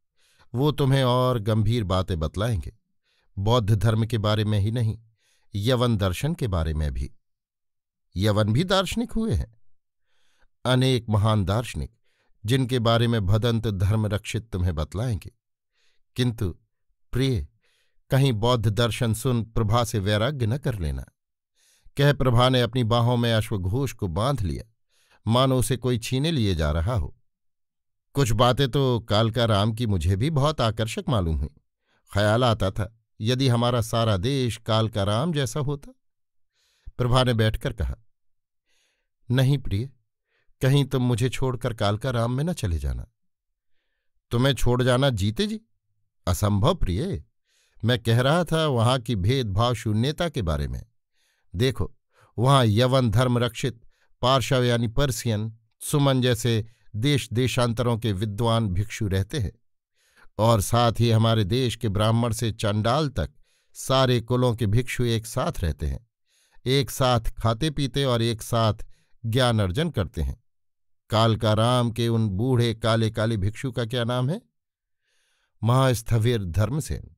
वो तुम्हें और गंभीर बातें बतलाएंगे बौद्ध धर्म के बारे में ही नहीं यवन दर्शन के बारे में भी यवन भी दार्शनिक हुए हैं अनेक महान दार्शनिक जिनके बारे में भदंत धर्म रक्षित तुम्हें बतलाएंगे किंतु प्रिय कहीं बौद्ध दर्शन सुन प्रभा से वैराग्य न कर लेना कह प्रभा ने अपनी बाहों में अश्वघोष को बांध लिया मानो उसे कोई छीने लिए जा रहा हो कुछ बातें तो कालका राम की मुझे भी बहुत आकर्षक मालूम हुई ख्याल आता था यदि हमारा सारा देश कालका राम जैसा होता प्रभा ने बैठकर कहा नहीं प्रिय कहीं तुम तो मुझे छोड़कर कालका राम में न चले जाना तुम्हें छोड़ जाना जीते जी असंभव प्रिय मैं कह रहा था वहां की भेदभाव शून्यता के बारे में देखो वहां यवन धर्म रक्षित पार्शव यानी पर्सियन सुमन जैसे देश देशांतरों के विद्वान भिक्षु रहते हैं और साथ ही हमारे देश के ब्राह्मण से चंडाल तक सारे कुलों के भिक्षु एक साथ रहते हैं एक साथ खाते पीते और एक साथ ज्ञान अर्जन करते हैं कालका राम के उन बूढ़े काले काले भिक्षु का क्या नाम है महास्थवीर धर्मसेन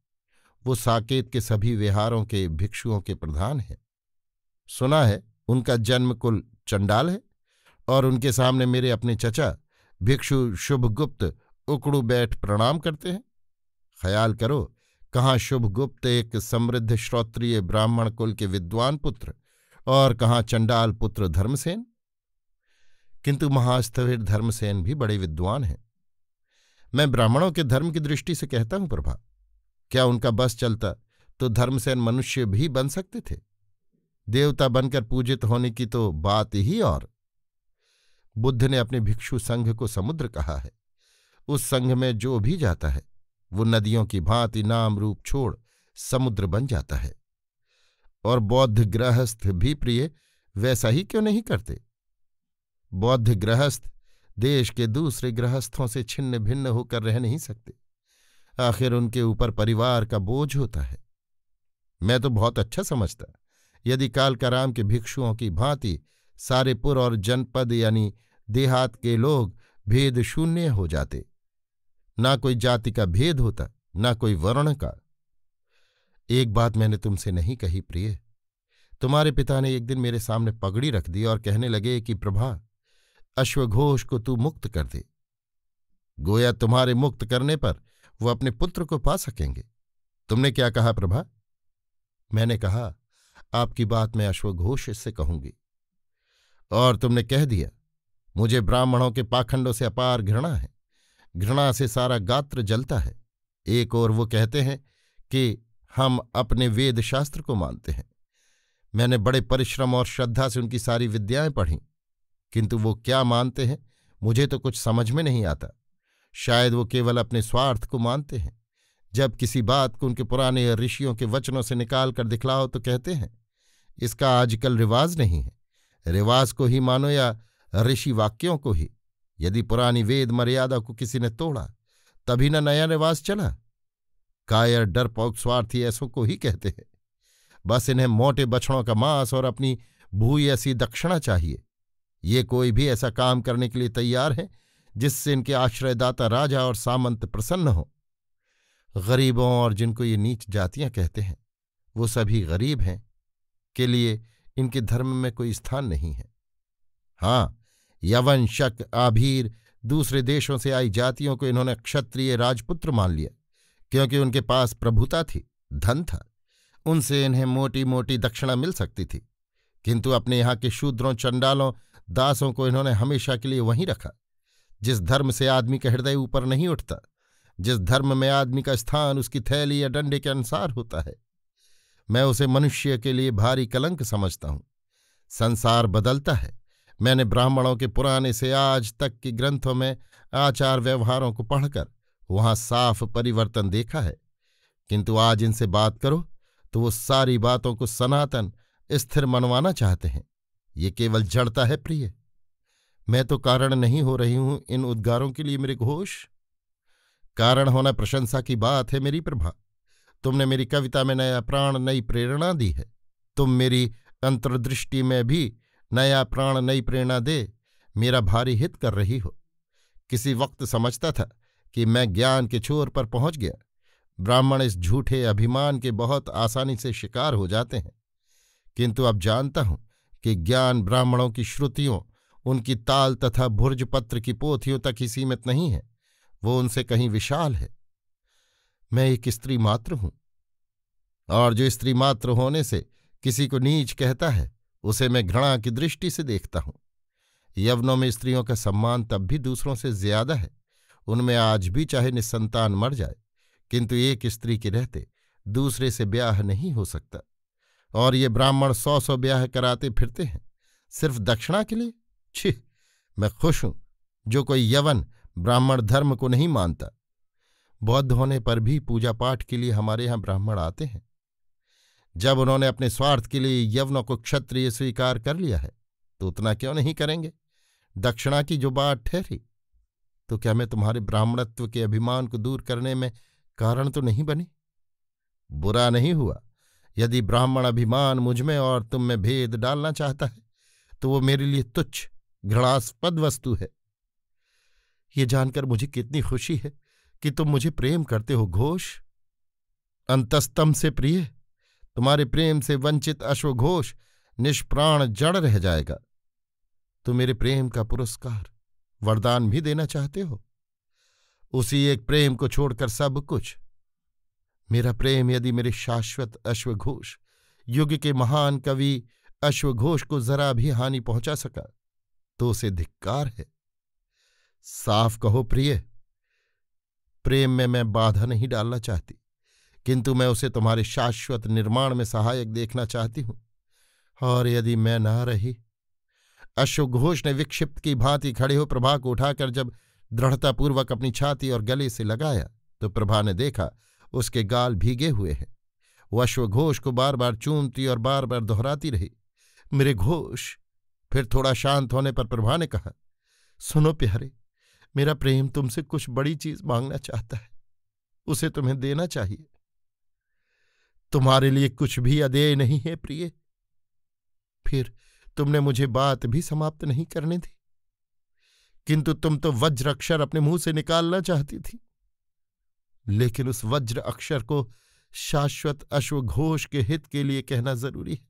वो साकेत के सभी विहारों के भिक्षुओं के प्रधान हैं सुना है उनका जन्म कुल चंडाल है और उनके सामने मेरे अपने चचा भिक्षु शुभगुप्त उकड़ू बैठ प्रणाम करते हैं ख्याल करो कहाँ शुभगुप्त एक समृद्ध श्रोत्रिय ब्राह्मण कुल के विद्वान पुत्र और कहाँ चंडाल पुत्र धर्मसेन किंतु महास्थवीर धर्मसेन भी बड़े विद्वान हैं मैं ब्राह्मणों के धर्म की दृष्टि से कहता हूं प्रभा क्या उनका बस चलता तो धर्मसेन मनुष्य भी बन सकते थे देवता बनकर पूजित होने की तो बात ही और बुद्ध ने अपने भिक्षु संघ को समुद्र कहा है उस संघ में जो भी जाता है वो नदियों की भांति नाम रूप छोड़ समुद्र बन जाता है और बौद्ध गृहस्थ भी प्रिय वैसा ही क्यों नहीं करते बौद्ध गृहस्थ देश के दूसरे गृहस्थों से छिन्न भिन्न होकर रह नहीं सकते आखिर उनके ऊपर परिवार का बोझ होता है मैं तो बहुत अच्छा समझता यदि कालकाराम के भिक्षुओं की भांति सारे पुर और जनपद यानी देहात के लोग भेद शून्य हो जाते ना कोई जाति का भेद होता ना कोई वर्ण का एक बात मैंने तुमसे नहीं कही प्रिय तुम्हारे पिता ने एक दिन मेरे सामने पगड़ी रख दी और कहने लगे कि प्रभा अश्वघोष को तू मुक्त कर दे गोया तुम्हारे मुक्त करने पर वो अपने पुत्र को पा सकेंगे तुमने क्या कहा प्रभा मैंने कहा आपकी बात मैं अश्वघोष से कहूंगी और तुमने कह दिया मुझे ब्राह्मणों के पाखंडों से अपार घृणा है घृणा से सारा गात्र जलता है एक और वो कहते हैं कि हम अपने वेद शास्त्र को मानते हैं मैंने बड़े परिश्रम और श्रद्धा से उनकी सारी विद्याएं पढ़ी किंतु वो क्या मानते हैं मुझे तो कुछ समझ में नहीं आता शायद वो केवल अपने स्वार्थ को मानते हैं जब किसी बात को उनके पुराने ऋषियों के वचनों से निकाल कर दिखलाओ तो कहते हैं इसका आजकल रिवाज नहीं है रिवाज को ही मानो या ऋषि वाक्यों को ही यदि पुरानी वेद मर्यादा को किसी ने तोड़ा तभी न नया रिवाज चला कायर डरपोक स्वार्थी ऐसों को ही कहते हैं बस इन्हें मोटे बछड़ों का मांस और अपनी भू ऐसी दक्षिणा चाहिए ये कोई भी ऐसा काम करने के लिए तैयार है जिससे इनके आश्रयदाता राजा और सामंत प्रसन्न हो गरीबों और जिनको ये नीच जातियां कहते हैं वो सभी गरीब हैं के लिए इनके धर्म में कोई स्थान नहीं है हाँ यवन शक आभीर दूसरे देशों से आई जातियों को इन्होंने क्षत्रिय राजपुत्र मान लिया क्योंकि उनके पास प्रभुता थी धन था उनसे इन्हें मोटी मोटी दक्षिणा मिल सकती थी किंतु अपने यहाँ के शूद्रों चंडालों दासों को इन्होंने हमेशा के लिए वहीं रखा जिस धर्म से आदमी का हृदय ऊपर नहीं उठता जिस धर्म में आदमी का स्थान उसकी थैली या डंडे के अनुसार होता है मैं उसे मनुष्य के लिए भारी कलंक समझता हूं संसार बदलता है मैंने ब्राह्मणों के पुराने से आज तक के ग्रंथों में आचार व्यवहारों को पढ़कर वहां साफ परिवर्तन देखा है किंतु आज इनसे बात करो तो वो सारी बातों को सनातन स्थिर मनवाना चाहते हैं ये केवल जड़ता है प्रिय मैं तो कारण नहीं हो रही हूं इन उद्गारों के लिए मेरे घोष कारण होना प्रशंसा की बात है मेरी प्रभा तुमने मेरी कविता में नया प्राण नई प्रेरणा दी है तुम मेरी अंतर्दृष्टि में भी नया प्राण नई प्रेरणा दे मेरा भारी हित कर रही हो किसी वक्त समझता था कि मैं ज्ञान के छोर पर पहुंच गया ब्राह्मण इस झूठे अभिमान के बहुत आसानी से शिकार हो जाते हैं किंतु अब जानता हूं कि ज्ञान ब्राह्मणों की श्रुतियों उनकी ताल तथा भुर्जपत्र की पोथियों तक ही सीमित नहीं है वो उनसे कहीं विशाल है मैं एक स्त्री मात्र हूं और जो स्त्री मात्र होने से किसी को नीच कहता है उसे मैं घृणा की दृष्टि से देखता हूं यवनों में स्त्रियों का सम्मान तब भी दूसरों से ज्यादा है उनमें आज भी चाहे निसंतान मर जाए किंतु एक स्त्री के रहते दूसरे से ब्याह नहीं हो सकता और ये ब्राह्मण सौ सौ ब्याह कराते फिरते हैं सिर्फ दक्षिणा के लिए छिह मैं खुश हूं जो कोई यवन ब्राह्मण धर्म को नहीं मानता बौद्ध होने पर भी पूजा पाठ के लिए हमारे यहां ब्राह्मण आते हैं जब उन्होंने अपने स्वार्थ के लिए यवनों को क्षत्रिय स्वीकार कर लिया है तो उतना क्यों नहीं करेंगे दक्षिणा की जो बात ठहरी तो क्या मैं तुम्हारे ब्राह्मणत्व के अभिमान को दूर करने में कारण तो नहीं बनी बुरा नहीं हुआ यदि ब्राह्मण अभिमान मुझमें और तुम में भेद डालना चाहता है तो वो मेरे लिए तुच्छ घृणास्पद वस्तु है ये जानकर मुझे कितनी खुशी है कि तुम मुझे प्रेम करते हो घोष अंतस्तम से प्रिय तुम्हारे प्रेम से वंचित अश्वघोष निष्प्राण जड़ रह जाएगा तुम मेरे प्रेम का पुरस्कार वरदान भी देना चाहते हो उसी एक प्रेम को छोड़कर सब कुछ मेरा प्रेम यदि मेरे शाश्वत अश्वघोष युग के महान कवि अश्वघोष को जरा भी हानि पहुंचा सका तो उसे धिक्कार है साफ कहो प्रिय प्रेम में मैं बाधा नहीं डालना चाहती किंतु मैं उसे तुम्हारे शाश्वत निर्माण में सहायक देखना चाहती हूं और यदि मैं ना रही अश्वघोष ने विक्षिप्त की भांति खड़े हो प्रभा को उठाकर जब दृढ़तापूर्वक अपनी छाती और गले से लगाया तो प्रभा ने देखा उसके गाल भीगे हुए हैं वो अश्वघोष को बार बार चूमती और बार बार दोहराती रही मेरे घोष फिर थोड़ा शांत होने पर प्रभा ने कहा सुनो प्यारे मेरा प्रेम तुमसे कुछ बड़ी चीज मांगना चाहता है उसे तुम्हें देना चाहिए तुम्हारे लिए कुछ भी अदेय नहीं है प्रिय फिर तुमने मुझे बात भी समाप्त नहीं करने दी किंतु तुम तो वज्र अक्षर अपने मुंह से निकालना चाहती थी लेकिन उस वज्र अक्षर को शाश्वत अश्वघोष के हित के लिए कहना जरूरी है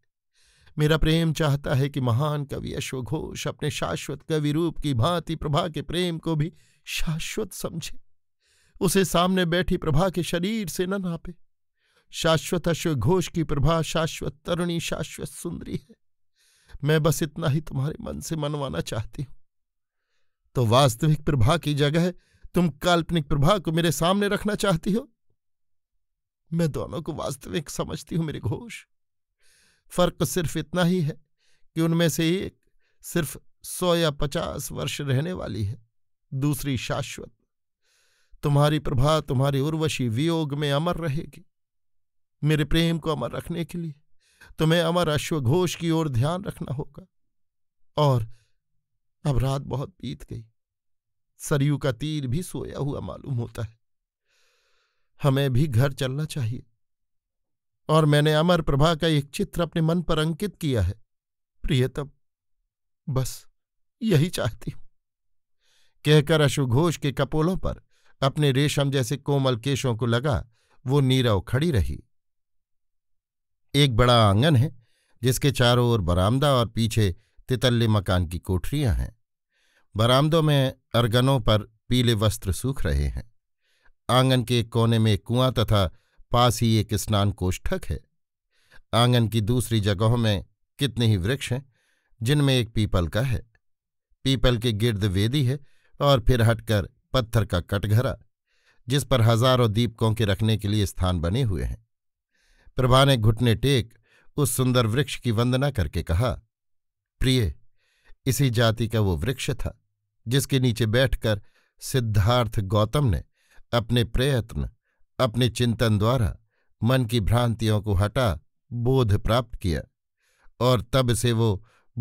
मेरा प्रेम चाहता है कि महान कवि अश्वघोष अपने शाश्वत कवि रूप की भांति प्रभा के प्रेम को भी शाश्वत समझे उसे सामने बैठी प्रभा के शरीर से न नापे शाश्वत अश्वघोष की प्रभा शाश्वत तरुणी शाश्वत सुंदरी है मैं बस इतना ही तुम्हारे मन से मनवाना चाहती हूं तो वास्तविक प्रभा की जगह तुम काल्पनिक प्रभा को मेरे सामने रखना चाहती हो मैं दोनों को वास्तविक समझती हूं मेरे घोष फर्क सिर्फ इतना ही है कि उनमें से एक सिर्फ सौ या पचास वर्ष रहने वाली है दूसरी शाश्वत तुम्हारी प्रभा तुम्हारी उर्वशी वियोग में अमर रहेगी मेरे प्रेम को अमर रखने के लिए तुम्हें अमर अश्वघोष की ओर ध्यान रखना होगा और अब रात बहुत बीत गई सरयू का तीर भी सोया हुआ मालूम होता है हमें भी घर चलना चाहिए और मैंने अमर प्रभा का एक चित्र अपने मन पर अंकित किया है प्रियतम बस यही चाहती हूं कहकर अशुघोष के कपोलों पर अपने रेशम जैसे कोमल केशों को लगा वो नीरव खड़ी रही एक बड़ा आंगन है जिसके चारों ओर बरामदा और पीछे तितल्ले मकान की कोठरियां हैं बरामदों में अर्गनों पर पीले वस्त्र सूख रहे हैं आंगन के एक कोने में कुआं तथा पास ही एक स्नान कोष्ठक है आंगन की दूसरी जगहों में कितने ही वृक्ष हैं जिनमें एक पीपल का है पीपल के गिर्द वेदी है और फिर हटकर पत्थर का कटघरा जिस पर हजारों दीपकों के रखने के लिए स्थान बने हुए हैं प्रभा ने घुटने टेक उस सुंदर वृक्ष की वंदना करके कहा प्रिय इसी जाति का वो वृक्ष था जिसके नीचे बैठकर सिद्धार्थ गौतम ने अपने प्रयत्न अपने चिंतन द्वारा मन की भ्रांतियों को हटा बोध प्राप्त किया और तब से वो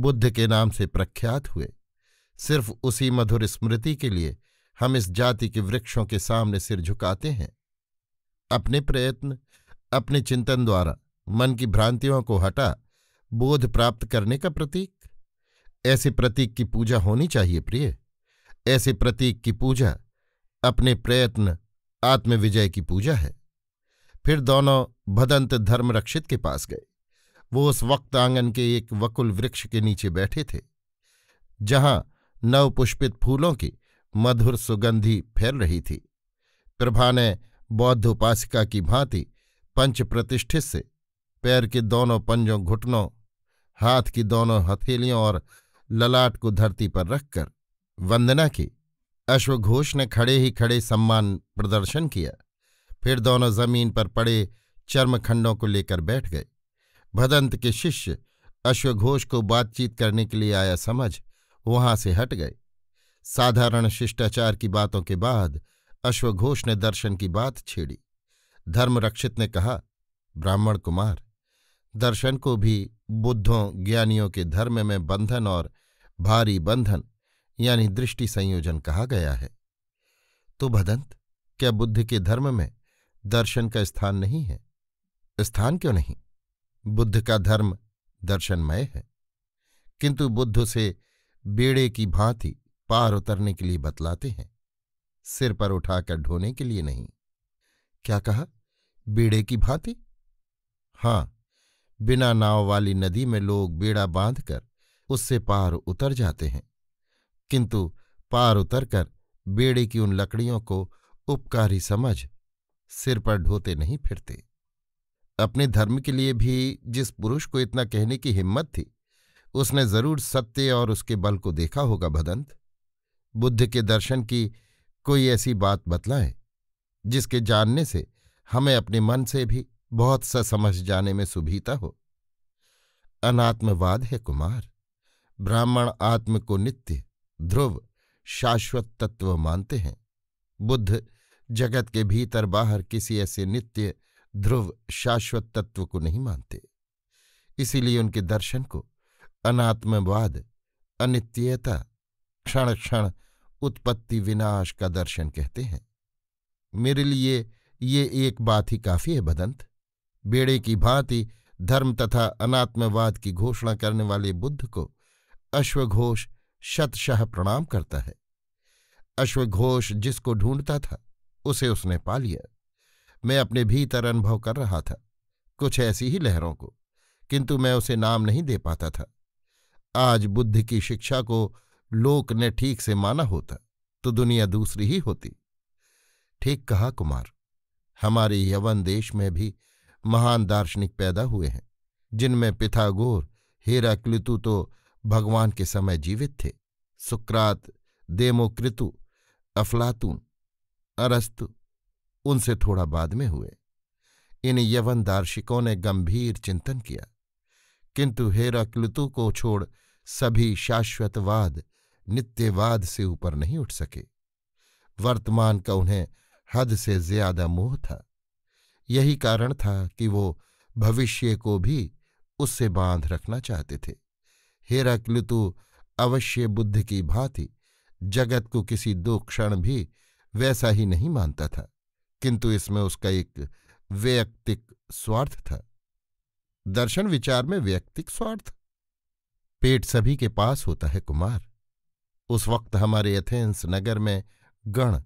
बुद्ध के नाम से प्रख्यात हुए सिर्फ उसी मधुर स्मृति के लिए हम इस जाति के वृक्षों के सामने सिर झुकाते हैं अपने प्रयत्न अपने चिंतन द्वारा मन की भ्रांतियों को हटा बोध प्राप्त करने का प्रतीक ऐसे प्रतीक की पूजा होनी चाहिए प्रिय ऐसे प्रतीक की पूजा अपने प्रयत्न आत्मविजय की पूजा है फिर दोनों भदंत धर्मरक्षित के पास गए वो उस वक्त आंगन के एक वकुल वृक्ष के नीचे बैठे थे जहां नवपुष्पित फूलों की मधुर सुगंधि फैल रही थी प्रभा ने बौद्ध उपासिका की भांति पंच प्रतिष्ठित से पैर के दोनों पंजों घुटनों हाथ की दोनों हथेलियों और ललाट को धरती पर रखकर वंदना की अश्वघोष ने खड़े ही खड़े सम्मान प्रदर्शन किया फिर दोनों जमीन पर पड़े चर्मखंडों को लेकर बैठ गए भदंत के शिष्य अश्वघोष को बातचीत करने के लिए आया समझ वहां से हट गए साधारण शिष्टाचार की बातों के बाद अश्वघोष ने दर्शन की बात छेड़ी धर्मरक्षित ने कहा ब्राह्मण कुमार दर्शन को भी बुद्धों ज्ञानियों के धर्म में बंधन और भारी बंधन यानी दृष्टि संयोजन कहा गया है तो भदंत क्या बुद्ध के धर्म में दर्शन का स्थान नहीं है स्थान क्यों नहीं बुद्ध का धर्म दर्शनमय है किंतु बुद्ध से बेड़े की भांति पार उतरने के लिए बतलाते हैं सिर पर उठाकर ढोने के लिए नहीं क्या कहा बेड़े की भांति हाँ बिना नाव वाली नदी में लोग बेड़ा बांधकर उससे पार उतर जाते हैं किंतु पार उतरकर बेड़े की उन लकड़ियों को उपकारी समझ सिर पर ढोते नहीं फिरते अपने धर्म के लिए भी जिस पुरुष को इतना कहने की हिम्मत थी उसने जरूर सत्य और उसके बल को देखा होगा भदंत बुद्ध के दर्शन की कोई ऐसी बात बतलाएं जिसके जानने से हमें अपने मन से भी बहुत सा समझ जाने में सुभीता हो अनात्मवाद है कुमार ब्राह्मण आत्म को नित्य ध्रुव शाश्वत तत्व मानते हैं बुद्ध जगत के भीतर बाहर किसी ऐसे नित्य ध्रुव शाश्वत तत्व को नहीं मानते इसीलिए उनके दर्शन को अनात्मवाद अनित्यता क्षण क्षण उत्पत्ति विनाश का दर्शन कहते हैं मेरे लिए ये एक बात ही काफी है बदंत बेड़े की भांति धर्म तथा अनात्मवाद की घोषणा करने वाले बुद्ध को अश्वघोष शतशाह प्रणाम करता है अश्वघोष जिसको ढूंढता था उसे उसने पा लिया मैं अपने भीतर अनुभव कर रहा था कुछ ऐसी ही लहरों को किंतु मैं उसे नाम नहीं दे पाता था आज बुद्ध की शिक्षा को लोक ने ठीक से माना होता तो दुनिया दूसरी ही होती ठीक कहा कुमार हमारे यवन देश में भी महान दार्शनिक पैदा हुए हैं जिनमें पिथागोर हेराक्लितु तो भगवान के समय जीवित थे सुक्रात देमोकृतु अफलातून अरस्तु उनसे थोड़ा बाद में हुए इन यवन दार्शिकों ने गंभीर चिंतन किया किंतु हेराक्लुतु को छोड़ सभी शाश्वतवाद नित्यवाद से ऊपर नहीं उठ सके वर्तमान का उन्हें हद से ज्यादा मोह था यही कारण था कि वो भविष्य को भी उससे बांध रखना चाहते थे हेराक्लुतु अवश्य बुद्ध की भांति जगत को किसी दो क्षण भी वैसा ही नहीं मानता था किंतु इसमें उसका एक वैयक्तिक स्वार्थ था दर्शन विचार में व्यक्तिक स्वार्थ पेट सभी के पास होता है कुमार उस वक्त हमारे एथेंस नगर में गण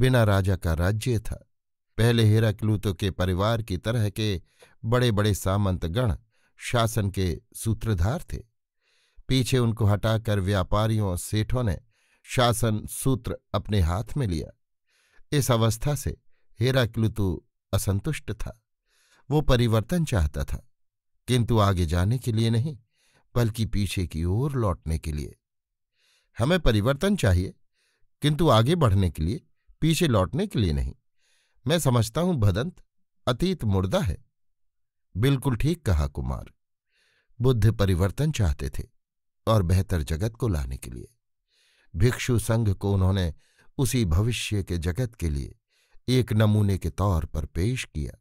बिना राजा का राज्य था पहले हेराक्लूतो के परिवार की तरह के बड़े बड़े सामंत गण शासन के सूत्रधार थे पीछे उनको हटाकर व्यापारियों और सेठों ने शासन सूत्र अपने हाथ में लिया इस अवस्था से हेराक्लुतु असंतुष्ट था वो परिवर्तन चाहता था किंतु आगे जाने के लिए नहीं बल्कि पीछे की ओर लौटने के लिए हमें परिवर्तन चाहिए किंतु आगे बढ़ने के लिए पीछे लौटने के लिए नहीं मैं समझता हूं भदंत अतीत मुर्दा है बिल्कुल ठीक कहा कुमार बुद्ध परिवर्तन चाहते थे और बेहतर जगत को लाने के लिए भिक्षु संघ को उन्होंने उसी भविष्य के जगत के लिए एक नमूने के तौर पर पेश किया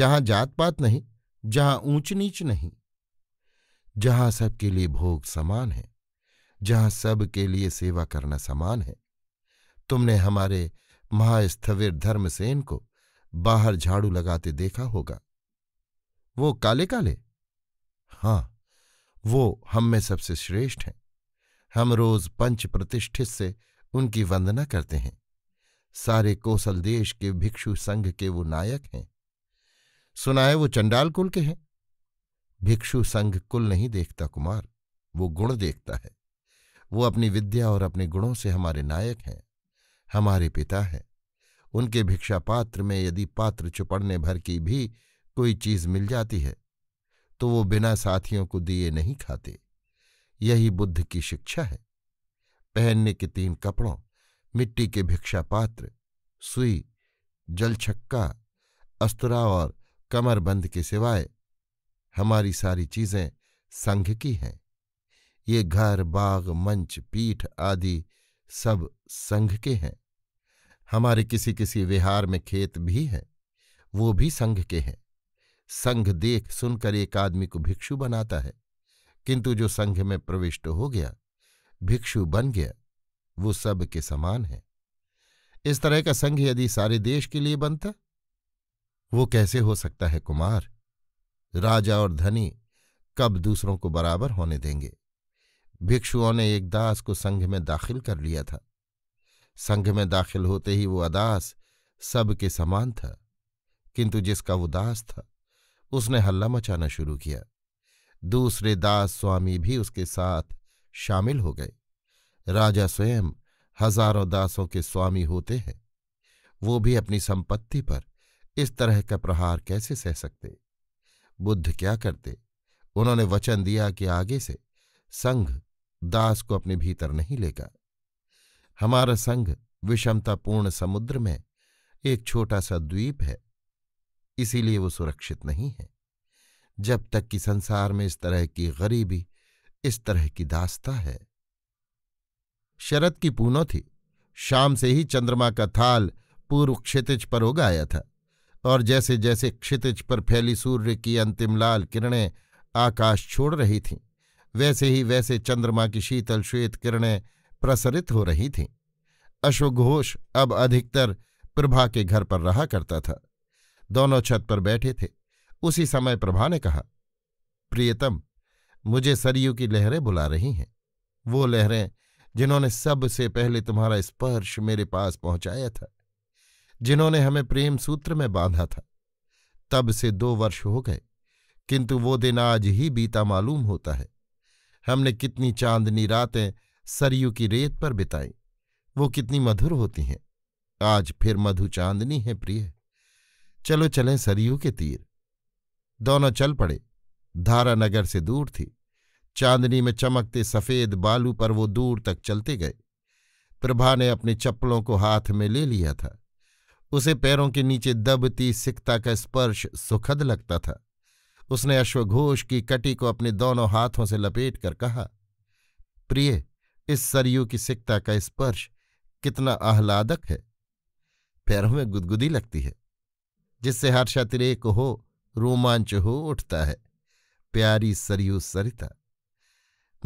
जहां जात पात नहीं जहां ऊंच नीच नहीं जहां सबके लिए भोग समान है जहां सबके लिए सेवा करना समान है तुमने हमारे महास्थविर धर्मसेन को बाहर झाड़ू लगाते देखा होगा वो काले काले हां वो हम में सबसे श्रेष्ठ हैं हम रोज पंच प्रतिष्ठित से उनकी वंदना करते हैं सारे कोसल देश के भिक्षु संघ के वो नायक हैं सुनाए वो चंडाल कुल के हैं भिक्षु संघ कुल नहीं देखता कुमार वो गुण देखता है वो अपनी विद्या और अपने गुणों से हमारे नायक हैं हमारे पिता हैं उनके भिक्षा पात्र में यदि पात्र चुपड़ने भर की भी कोई चीज मिल जाती है तो वो बिना साथियों को दिए नहीं खाते यही बुद्ध की शिक्षा है पहनने के तीन कपड़ों मिट्टी के भिक्षा पात्र सुई जलछक्का अस्तरा और कमरबंद के सिवाय हमारी सारी चीजें संघ की हैं ये घर बाग मंच पीठ आदि सब संघ के हैं हमारे किसी किसी विहार में खेत भी हैं वो भी संघ के हैं संघ देख सुनकर एक आदमी को भिक्षु बनाता है किंतु जो संघ में प्रविष्ट हो गया भिक्षु बन गया वो सब के समान है इस तरह का संघ यदि सारे देश के लिए बनता वो कैसे हो सकता है कुमार राजा और धनी कब दूसरों को बराबर होने देंगे भिक्षुओं ने एक दास को संघ में दाखिल कर लिया था संघ में दाखिल होते ही वो अदास सब के समान था किंतु जिसका वो दास था उसने हल्ला मचाना शुरू किया दूसरे दास स्वामी भी उसके साथ शामिल हो गए राजा स्वयं हजारों दासों के स्वामी होते हैं वो भी अपनी संपत्ति पर इस तरह का प्रहार कैसे सह सकते बुद्ध क्या करते उन्होंने वचन दिया कि आगे से संघ दास को अपने भीतर नहीं लेगा हमारा संघ विषमतापूर्ण समुद्र में एक छोटा सा द्वीप है इसीलिए वो सुरक्षित नहीं है जब तक कि संसार में इस तरह की गरीबी इस तरह की दास्ता है शरद की पूनो थी शाम से ही चंद्रमा का थाल पूर्व क्षितिज पर उगाया था और जैसे जैसे क्षितिज पर फैली सूर्य की अंतिम लाल किरणें आकाश छोड़ रही थीं वैसे ही वैसे चंद्रमा की शीतल श्वेत किरणें प्रसरित हो रही थीं अश्वघोष अब अधिकतर प्रभा के घर पर रहा करता था दोनों छत पर बैठे थे उसी समय प्रभा ने कहा प्रियतम मुझे सरयू की लहरें बुला रही हैं वो लहरें जिन्होंने सबसे पहले तुम्हारा स्पर्श मेरे पास पहुंचाया था जिन्होंने हमें प्रेम सूत्र में बांधा था तब से दो वर्ष हो गए किंतु वो दिन आज ही बीता मालूम होता है हमने कितनी चांदनी रातें सरयू की रेत पर बिताई वो कितनी मधुर होती हैं आज फिर मधु चांदनी है प्रिय चलो चलें सरयू के तीर दोनों चल पड़े धारा नगर से दूर थी चांदनी में चमकते सफेद बालू पर वो दूर तक चलते गए प्रभा ने अपनी चप्पलों को हाथ में ले लिया था उसे पैरों के नीचे दबती सिकता का स्पर्श सुखद लगता था उसने अश्वघोष की कटी को अपने दोनों हाथों से लपेट कर कहा प्रिय इस सरयू की सिकता का स्पर्श कितना आह्लादक है पैरों में गुदगुदी लगती है जिससे हर्षातिरेक हो रोमांच हो उठता है प्यारी सरयू सरिता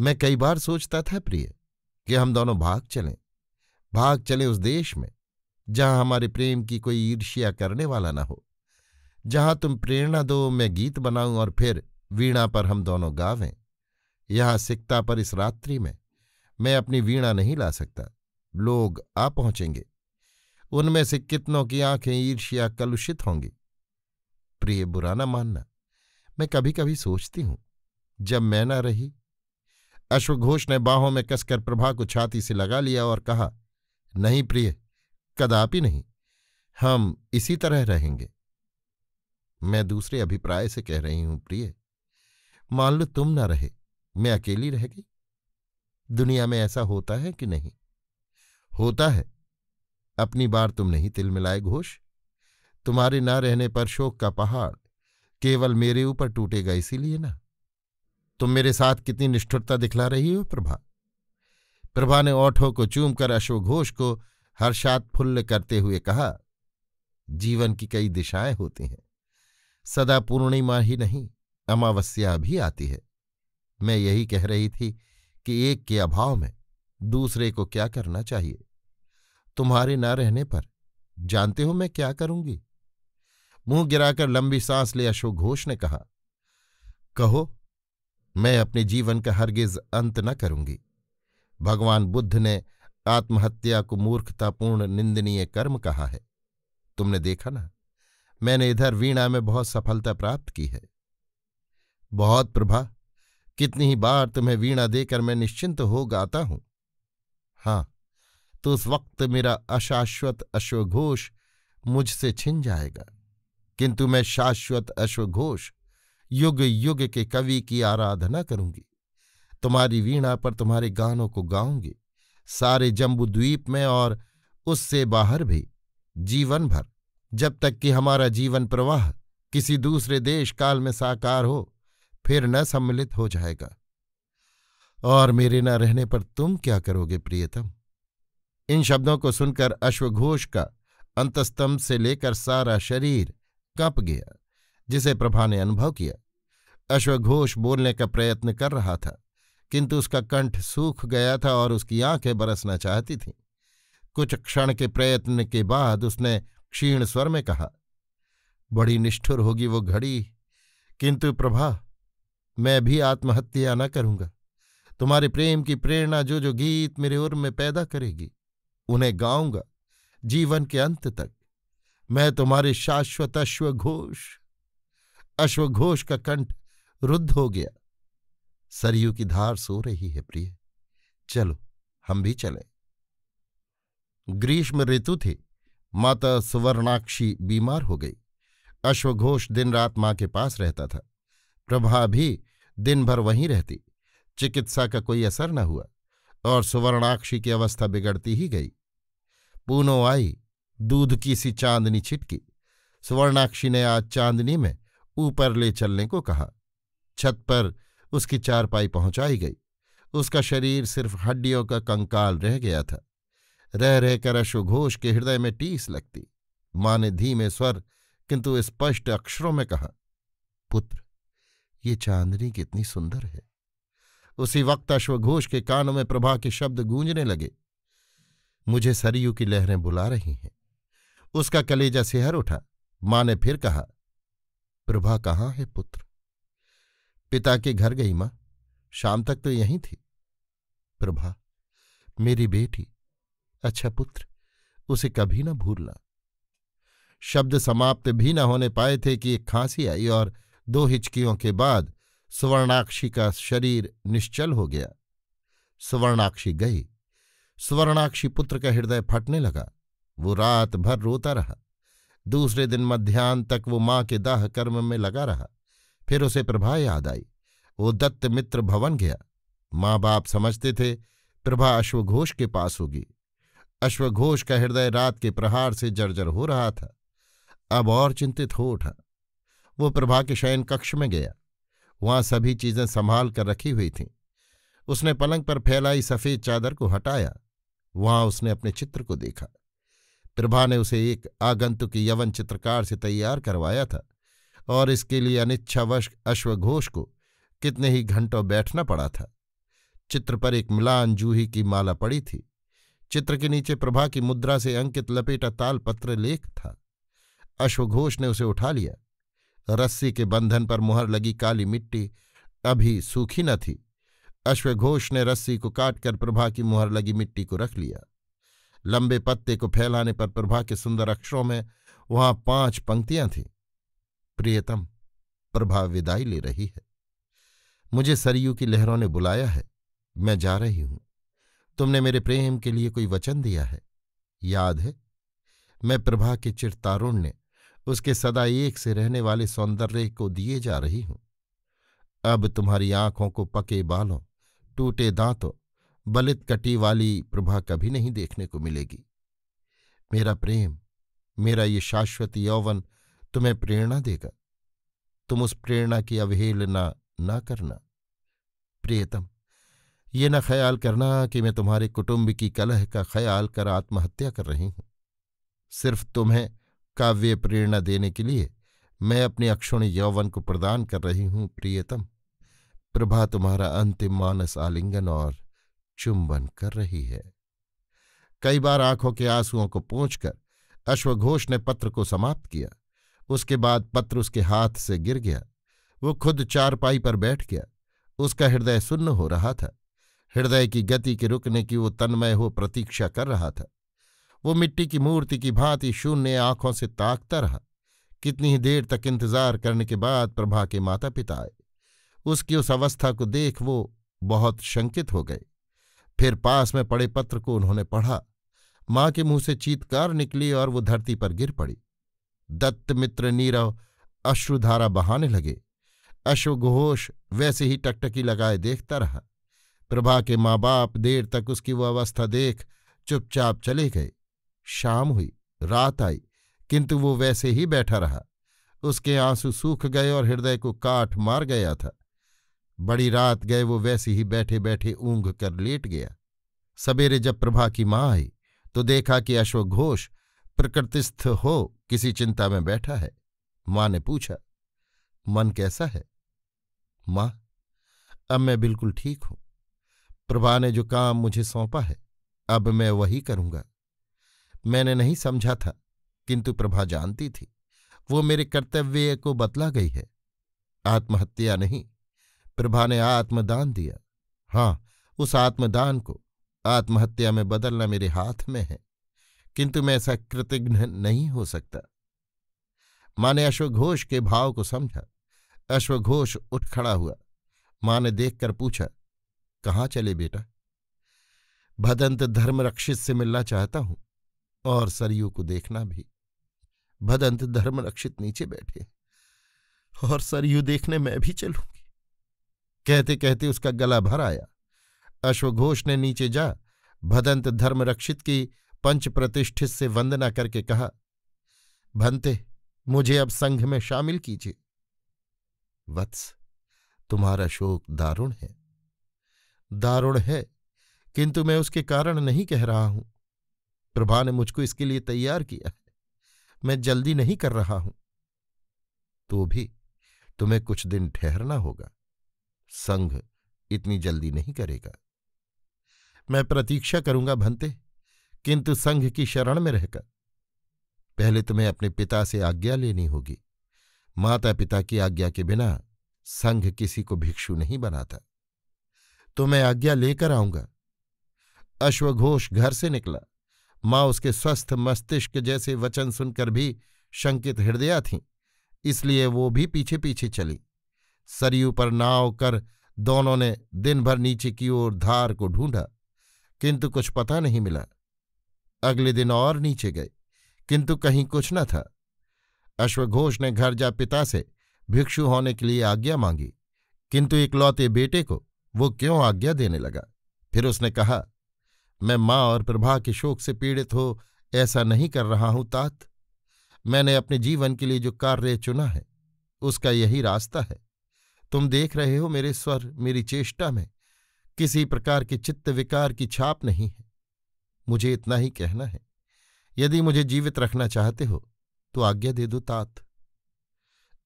मैं कई बार सोचता था प्रिय कि हम दोनों भाग चलें भाग चलें उस देश में जहां हमारे प्रेम की कोई ईर्ष्या करने वाला ना हो जहां तुम प्रेरणा दो मैं गीत बनाऊं और फिर वीणा पर हम दोनों गावें यहां सिकता पर इस रात्रि में मैं अपनी वीणा नहीं ला सकता लोग आ पहुंचेंगे उनमें से कितनों की आंखें ईर्ष्या कलुषित होंगी प्रिय बुरा ना मानना मैं कभी कभी सोचती हूं जब मैं ना रही अश्वघोष ने बाहों में कसकर प्रभा को छाती से लगा लिया और कहा नहीं प्रिय कदापि नहीं हम इसी तरह रहेंगे मैं दूसरे अभिप्राय से कह रही हूं प्रिय मान लो तुम ना रहे मैं अकेली रह गई दुनिया में ऐसा होता है कि नहीं होता है अपनी बार तुम नहीं तिल मिलाए घोष तुम्हारे ना रहने पर शोक का पहाड़ केवल मेरे ऊपर टूटेगा इसीलिए ना तुम मेरे साथ कितनी निष्ठुरता दिखला रही हो प्रभा प्रभा ने ओठों को चूमकर अश्वघोष को हर्षात्फुल्ल करते हुए कहा जीवन की कई दिशाएं होती हैं सदा पूर्णिमा ही नहीं अमावस्या भी आती है मैं यही कह रही थी कि एक के अभाव में दूसरे को क्या करना चाहिए तुम्हारे ना रहने पर जानते हो मैं क्या करूंगी मुंह गिराकर लंबी सांस ले अशोक घोष ने कहा कहो मैं अपने जीवन का हरगिज अंत न करूंगी भगवान बुद्ध ने आत्महत्या को मूर्खतापूर्ण निंदनीय कर्म कहा है तुमने देखा ना मैंने इधर वीणा में बहुत सफलता प्राप्त की है बहुत प्रभा कितनी ही बार तुम्हें वीणा देकर मैं निश्चिंत हो गाता हूं हाँ तो उस वक्त मेरा अशाश्वत अश्वघोष मुझसे छिन जाएगा किंतु मैं शाश्वत अश्वघोष युग युग के कवि की आराधना करूंगी तुम्हारी वीणा पर तुम्हारे गानों को गाऊंगी सारे जम्बूद्वीप में और उससे बाहर भी जीवन भर जब तक कि हमारा जीवन प्रवाह किसी दूसरे देश काल में साकार हो फिर न सम्मिलित हो जाएगा और मेरे न रहने पर तुम क्या करोगे प्रियतम इन शब्दों को सुनकर अश्वघोष का अंतस्तंभ से लेकर सारा शरीर कप गया जिसे प्रभा ने अनुभव किया अश्वघोष बोलने का प्रयत्न कर रहा था किंतु उसका कंठ सूख गया था और उसकी आंखें बरसना चाहती थीं कुछ क्षण के प्रयत्न के बाद उसने क्षीण स्वर में कहा बड़ी निष्ठुर होगी वो घड़ी किंतु प्रभा मैं भी आत्महत्या न करूंगा तुम्हारे प्रेम की प्रेरणा जो जो गीत मेरे उर्म में पैदा करेगी उन्हें गाऊंगा जीवन के अंत तक मैं तुम्हारे शाश्वत अश्वघोष अश्वघोष का कंठ रुद्ध हो गया सरयू की धार सो रही है प्रिय चलो हम भी चले ग्रीष्म ऋतु थे माता सुवर्णाक्षी बीमार हो गई अश्वघोष दिन रात माँ के पास रहता था प्रभा भी दिन भर वहीं रहती चिकित्सा का कोई असर न हुआ और सुवर्णाक्षी की अवस्था बिगड़ती ही गई पूनो आई दूध की सी चांदनी छिटकी स्वर्णाक्षी ने आज चांदनी में ऊपर ले चलने को कहा छत पर उसकी चारपाई पहुंचाई गई उसका शरीर सिर्फ हड्डियों का कंकाल रह गया था रह रहकर अश्वघोष के हृदय में टीस लगती माँ ने धीमे स्वर किंतु स्पष्ट अक्षरों में कहा पुत्र ये चांदनी कितनी सुंदर है उसी वक्त अश्वघोष के कानों में प्रभा के शब्द गूंजने लगे मुझे सरयू की लहरें बुला रही हैं उसका कलेजा सेहर उठा मां ने फिर कहा प्रभा कहाँ है पुत्र पिता के घर गई मां शाम तक तो यहीं थी प्रभा मेरी बेटी अच्छा पुत्र उसे कभी ना भूलना शब्द समाप्त भी न होने पाए थे कि एक खांसी आई और दो हिचकियों के बाद सुवर्णाक्षी का शरीर निश्चल हो गया सुवर्णाक्षी गई स्वर्णाक्षी पुत्र का हृदय फटने लगा वो रात भर रोता रहा दूसरे दिन मध्यान्ह तक वो माँ के दाह कर्म में लगा रहा फिर उसे प्रभा याद आई वो दत्त मित्र भवन गया माँ बाप समझते थे प्रभा अश्वघोष के पास होगी अश्वघोष का हृदय रात के प्रहार से जर्जर हो रहा था अब और चिंतित हो उठा वो प्रभा के शयन कक्ष में गया वहां सभी चीजें संभाल कर रखी हुई थीं उसने पलंग पर फैलाई सफेद चादर को हटाया वहां उसने अपने चित्र को देखा प्रभा ने उसे एक आगंतुक यवन चित्रकार से तैयार करवाया था और इसके लिए अनिच्छावश अश्वघोष को कितने ही घंटों बैठना पड़ा था चित्र पर एक मिलान जूही की माला पड़ी थी चित्र के नीचे प्रभा की मुद्रा से अंकित लपेटा तालपत्र लेख था अश्वघोष ने उसे उठा लिया रस्सी के बंधन पर मुहर लगी काली मिट्टी अभी सूखी न थी अश्वघोष ने रस्सी को काटकर प्रभा की मुहर लगी मिट्टी को रख लिया लंबे पत्ते को फैलाने पर प्रभा के सुंदर अक्षरों में वहां पांच पंक्तियां थीं प्रियतम प्रभा विदाई ले रही है मुझे सरयू की लहरों ने बुलाया है मैं जा रही हूं तुमने मेरे प्रेम के लिए कोई वचन दिया है याद है मैं प्रभा के चिरतारुण्य उसके सदा एक से रहने वाले सौंदर्य को दिए जा रही हूं अब तुम्हारी आंखों को पके बालों टूटे दांतों बलित कटी वाली प्रभा कभी नहीं देखने को मिलेगी मेरा प्रेम मेरा ये शाश्वत यौवन तुम्हें प्रेरणा देगा तुम उस प्रेरणा की अवहेलना न करना प्रियतम ये न ख्याल करना कि मैं तुम्हारे कुटुंब की कलह का ख्याल कर आत्महत्या कर रही हूं सिर्फ तुम्हें काव्य प्रेरणा देने के लिए मैं अपने अक्षुण यौवन को प्रदान कर रही हूं प्रियतम प्रभा तुम्हारा अंतिम मानस आलिंगन और चुंबन कर रही है कई बार आंखों के आंसुओं को पहुंचकर अश्वघोष ने पत्र को समाप्त किया उसके बाद पत्र उसके हाथ से गिर गया वो खुद चारपाई पर बैठ गया उसका हृदय सुन्न हो रहा था हृदय की गति के रुकने की वो तन्मय हो प्रतीक्षा कर रहा था वो मिट्टी की मूर्ति की भांति शून्य आंखों से ताकता रहा कितनी ही देर तक इंतजार करने के बाद प्रभा के माता पिता आए उसकी उस अवस्था को देख वो बहुत शंकित हो गए फिर पास में पड़े पत्र को उन्होंने पढ़ा मां के मुंह से चीतकार निकली और वो धरती पर गिर पड़ी दत्त मित्र नीरव अश्रुधारा बहाने लगे अश्वघोष वैसे ही टकटकी लगाए देखता रहा प्रभा के माँ बाप देर तक उसकी वो अवस्था देख चुपचाप चले गए शाम हुई रात आई किंतु वो वैसे ही बैठा रहा उसके आंसू सूख गए और हृदय को काट मार गया था बड़ी रात गए वो वैसे ही बैठे बैठे ऊँघ कर लेट गया सवेरे जब प्रभा की माँ आई तो देखा कि अश्वघोष प्रकृतिस्थ हो किसी चिंता में बैठा है माँ ने पूछा मन कैसा है माँ अब मैं बिल्कुल ठीक हूं प्रभा ने जो काम मुझे सौंपा है अब मैं वही करूंगा मैंने नहीं समझा था किंतु प्रभा जानती थी वो मेरे कर्तव्य को बतला गई है आत्महत्या नहीं प्रभा ने आत्मदान दिया हाँ उस आत्मदान को आत्महत्या में बदलना मेरे हाथ में है किंतु मैं ऐसा कृतघ्न नहीं हो सकता माँ ने अश्वघोष के भाव को समझा अश्वघोष उठ खड़ा हुआ माँ ने देखकर पूछा कहाँ चले बेटा भदंत धर्मरक्षित से मिलना चाहता हूं और सरयू को देखना भी भदंत धर्मरक्षित नीचे बैठे और सरयू देखने मैं भी चलूंगी कहते कहते उसका गला भर आया अश्वघोष ने नीचे जा भदंत धर्मरक्षित की पंच प्रतिष्ठित से वंदना करके कहा भंते मुझे अब संघ में शामिल कीजिए वत्स तुम्हारा शोक दारुण है दारुण है किंतु मैं उसके कारण नहीं कह रहा हूं प्रभा ने मुझको इसके लिए तैयार किया है मैं जल्दी नहीं कर रहा हूं तो भी तुम्हें कुछ दिन ठहरना होगा संघ इतनी जल्दी नहीं करेगा मैं प्रतीक्षा करूंगा भंते किंतु संघ की शरण में रहकर पहले तुम्हें अपने पिता से आज्ञा लेनी होगी माता पिता की आज्ञा के बिना संघ किसी को भिक्षु नहीं बनाता तो मैं आज्ञा लेकर आऊंगा अश्वघोष घर से निकला माँ उसके स्वस्थ मस्तिष्क जैसे वचन सुनकर भी शंकित हृदया थीं इसलिए वो भी पीछे पीछे चली सरयू पर नाव कर दोनों ने दिन भर नीचे की ओर धार को ढूंढा किंतु कुछ पता नहीं मिला अगले दिन और नीचे गए किंतु कहीं कुछ न था अश्वघोष ने घर जा पिता से भिक्षु होने के लिए आज्ञा मांगी किंतु इकलौते बेटे को वो क्यों आज्ञा देने लगा फिर उसने कहा मैं माँ और प्रभा के शोक से पीड़ित हो ऐसा नहीं कर रहा हूं तात मैंने अपने जीवन के लिए जो कार्य चुना है उसका यही रास्ता है तुम देख रहे हो मेरे स्वर मेरी चेष्टा में किसी प्रकार के चित्त विकार की छाप नहीं है मुझे इतना ही कहना है यदि मुझे जीवित रखना चाहते हो तो आज्ञा दे दो तात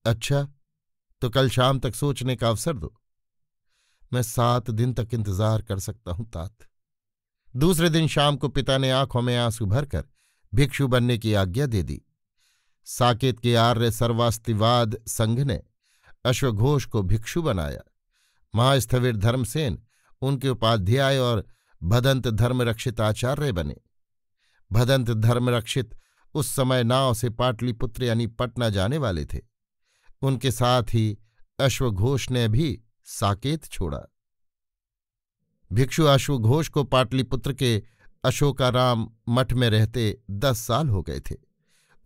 अच्छा तो कल शाम तक सोचने का अवसर दो मैं सात दिन तक इंतजार कर सकता हूं तात दूसरे दिन शाम को पिता ने आंखों में आंसू भरकर भिक्षु बनने की आज्ञा दे दी साकेत के आर्य सर्वास्तिवाद संघ ने अश्वघोष को भिक्षु बनाया महास्थविर धर्मसेन उनके उपाध्याय और भदंत धर्मरक्षित आचार्य बने भदंत धर्मरक्षित उस समय नाव से पाटलिपुत्र यानी पटना जाने वाले थे उनके साथ ही अश्वघोष ने भी साकेत छोड़ा भिक्षु अश्वघोष को पाटलिपुत्र के अशोकाराम मठ में रहते दस साल हो गए थे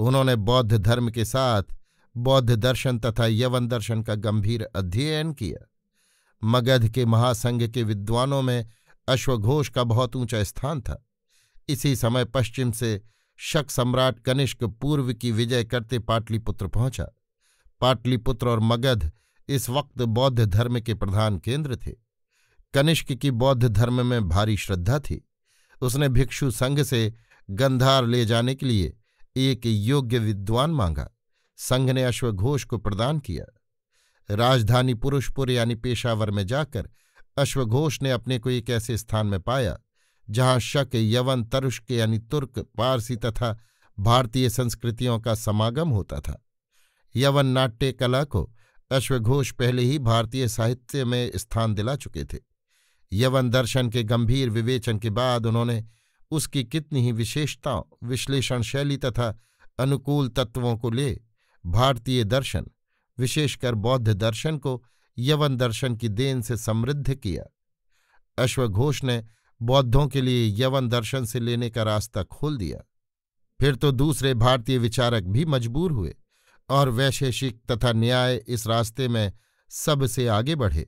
उन्होंने बौद्ध धर्म के साथ बौद्ध दर्शन तथा यवन दर्शन का गंभीर अध्ययन किया मगध के महासंघ के विद्वानों में अश्वघोष का बहुत ऊंचा स्थान था इसी समय पश्चिम से शक सम्राट कनिष्क पूर्व की विजय करते पाटलिपुत्र पहुंचा पाटलिपुत्र और मगध इस वक्त बौद्ध धर्म के प्रधान केंद्र थे कनिष्क की बौद्ध धर्म में भारी श्रद्धा थी उसने भिक्षु संघ से गंधार ले जाने के लिए एक योग्य विद्वान मांगा संघ ने अश्वघोष को प्रदान किया राजधानी पुरुषपुर यानी पेशावर में जाकर अश्वघोष ने अपने को एक ऐसे स्थान में पाया जहां शक यवन तरुष्क यानी तुर्क पारसी तथा भारतीय संस्कृतियों का समागम होता था यवन नाट्य कला को अश्वघोष पहले ही भारतीय साहित्य में स्थान दिला चुके थे यवन दर्शन के गंभीर विवेचन के बाद उन्होंने उसकी कितनी ही विशेषताओं विश्लेषण शैली तथा अनुकूल तत्वों को ले भारतीय दर्शन विशेषकर बौद्ध दर्शन को यवन दर्शन की देन से समृद्ध किया अश्वघोष ने बौद्धों के लिए यवन दर्शन से लेने का रास्ता खोल दिया फिर तो दूसरे भारतीय विचारक भी मजबूर हुए और वैशेषिक तथा न्याय इस रास्ते में सबसे आगे बढ़े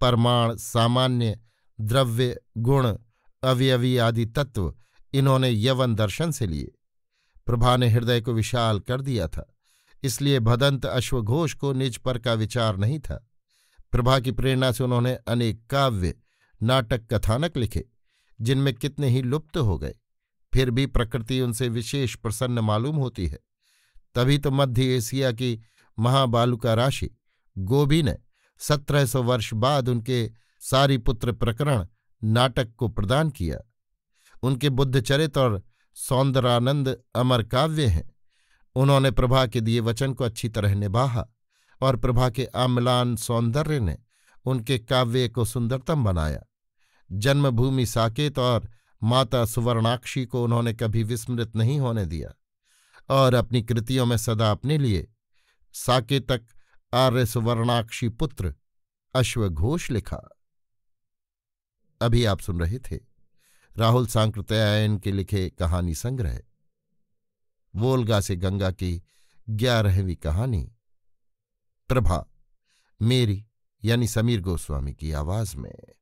परमाण सामान्य द्रव्य गुण अवयवी आदि तत्व इन्होंने यवन दर्शन से लिए प्रभा ने हृदय को विशाल कर दिया था इसलिए भदंत अश्वघोष को निज पर का विचार नहीं था प्रभा की प्रेरणा से उन्होंने अनेक काव्य नाटक कथानक लिखे जिनमें कितने ही लुप्त हो गए फिर भी प्रकृति उनसे विशेष प्रसन्न मालूम होती है तभी तो मध्य एशिया की महाबालुका राशि गोभी ने सत्रह सौ वर्ष बाद उनके सारी पुत्र प्रकरण नाटक को प्रदान किया उनके बुद्धचरित और सौंदरानंद अमर काव्य हैं उन्होंने प्रभा के दिए वचन को अच्छी तरह निभाहा और प्रभा के अम्लान सौंदर्य ने उनके काव्य को सुंदरतम बनाया जन्मभूमि साकेत और माता सुवर्णाक्षी को उन्होंने कभी विस्मृत नहीं होने दिया और अपनी कृतियों में सदा अपने लिए साकेतक आर्य सुवर्णाक्षी पुत्र अश्वघोष लिखा अभी आप सुन रहे थे राहुल सांकृत्यायन के लिखे कहानी संग्रह वोलगा से गंगा की ग्यारहवीं कहानी प्रभा मेरी यानी समीर गोस्वामी की आवाज में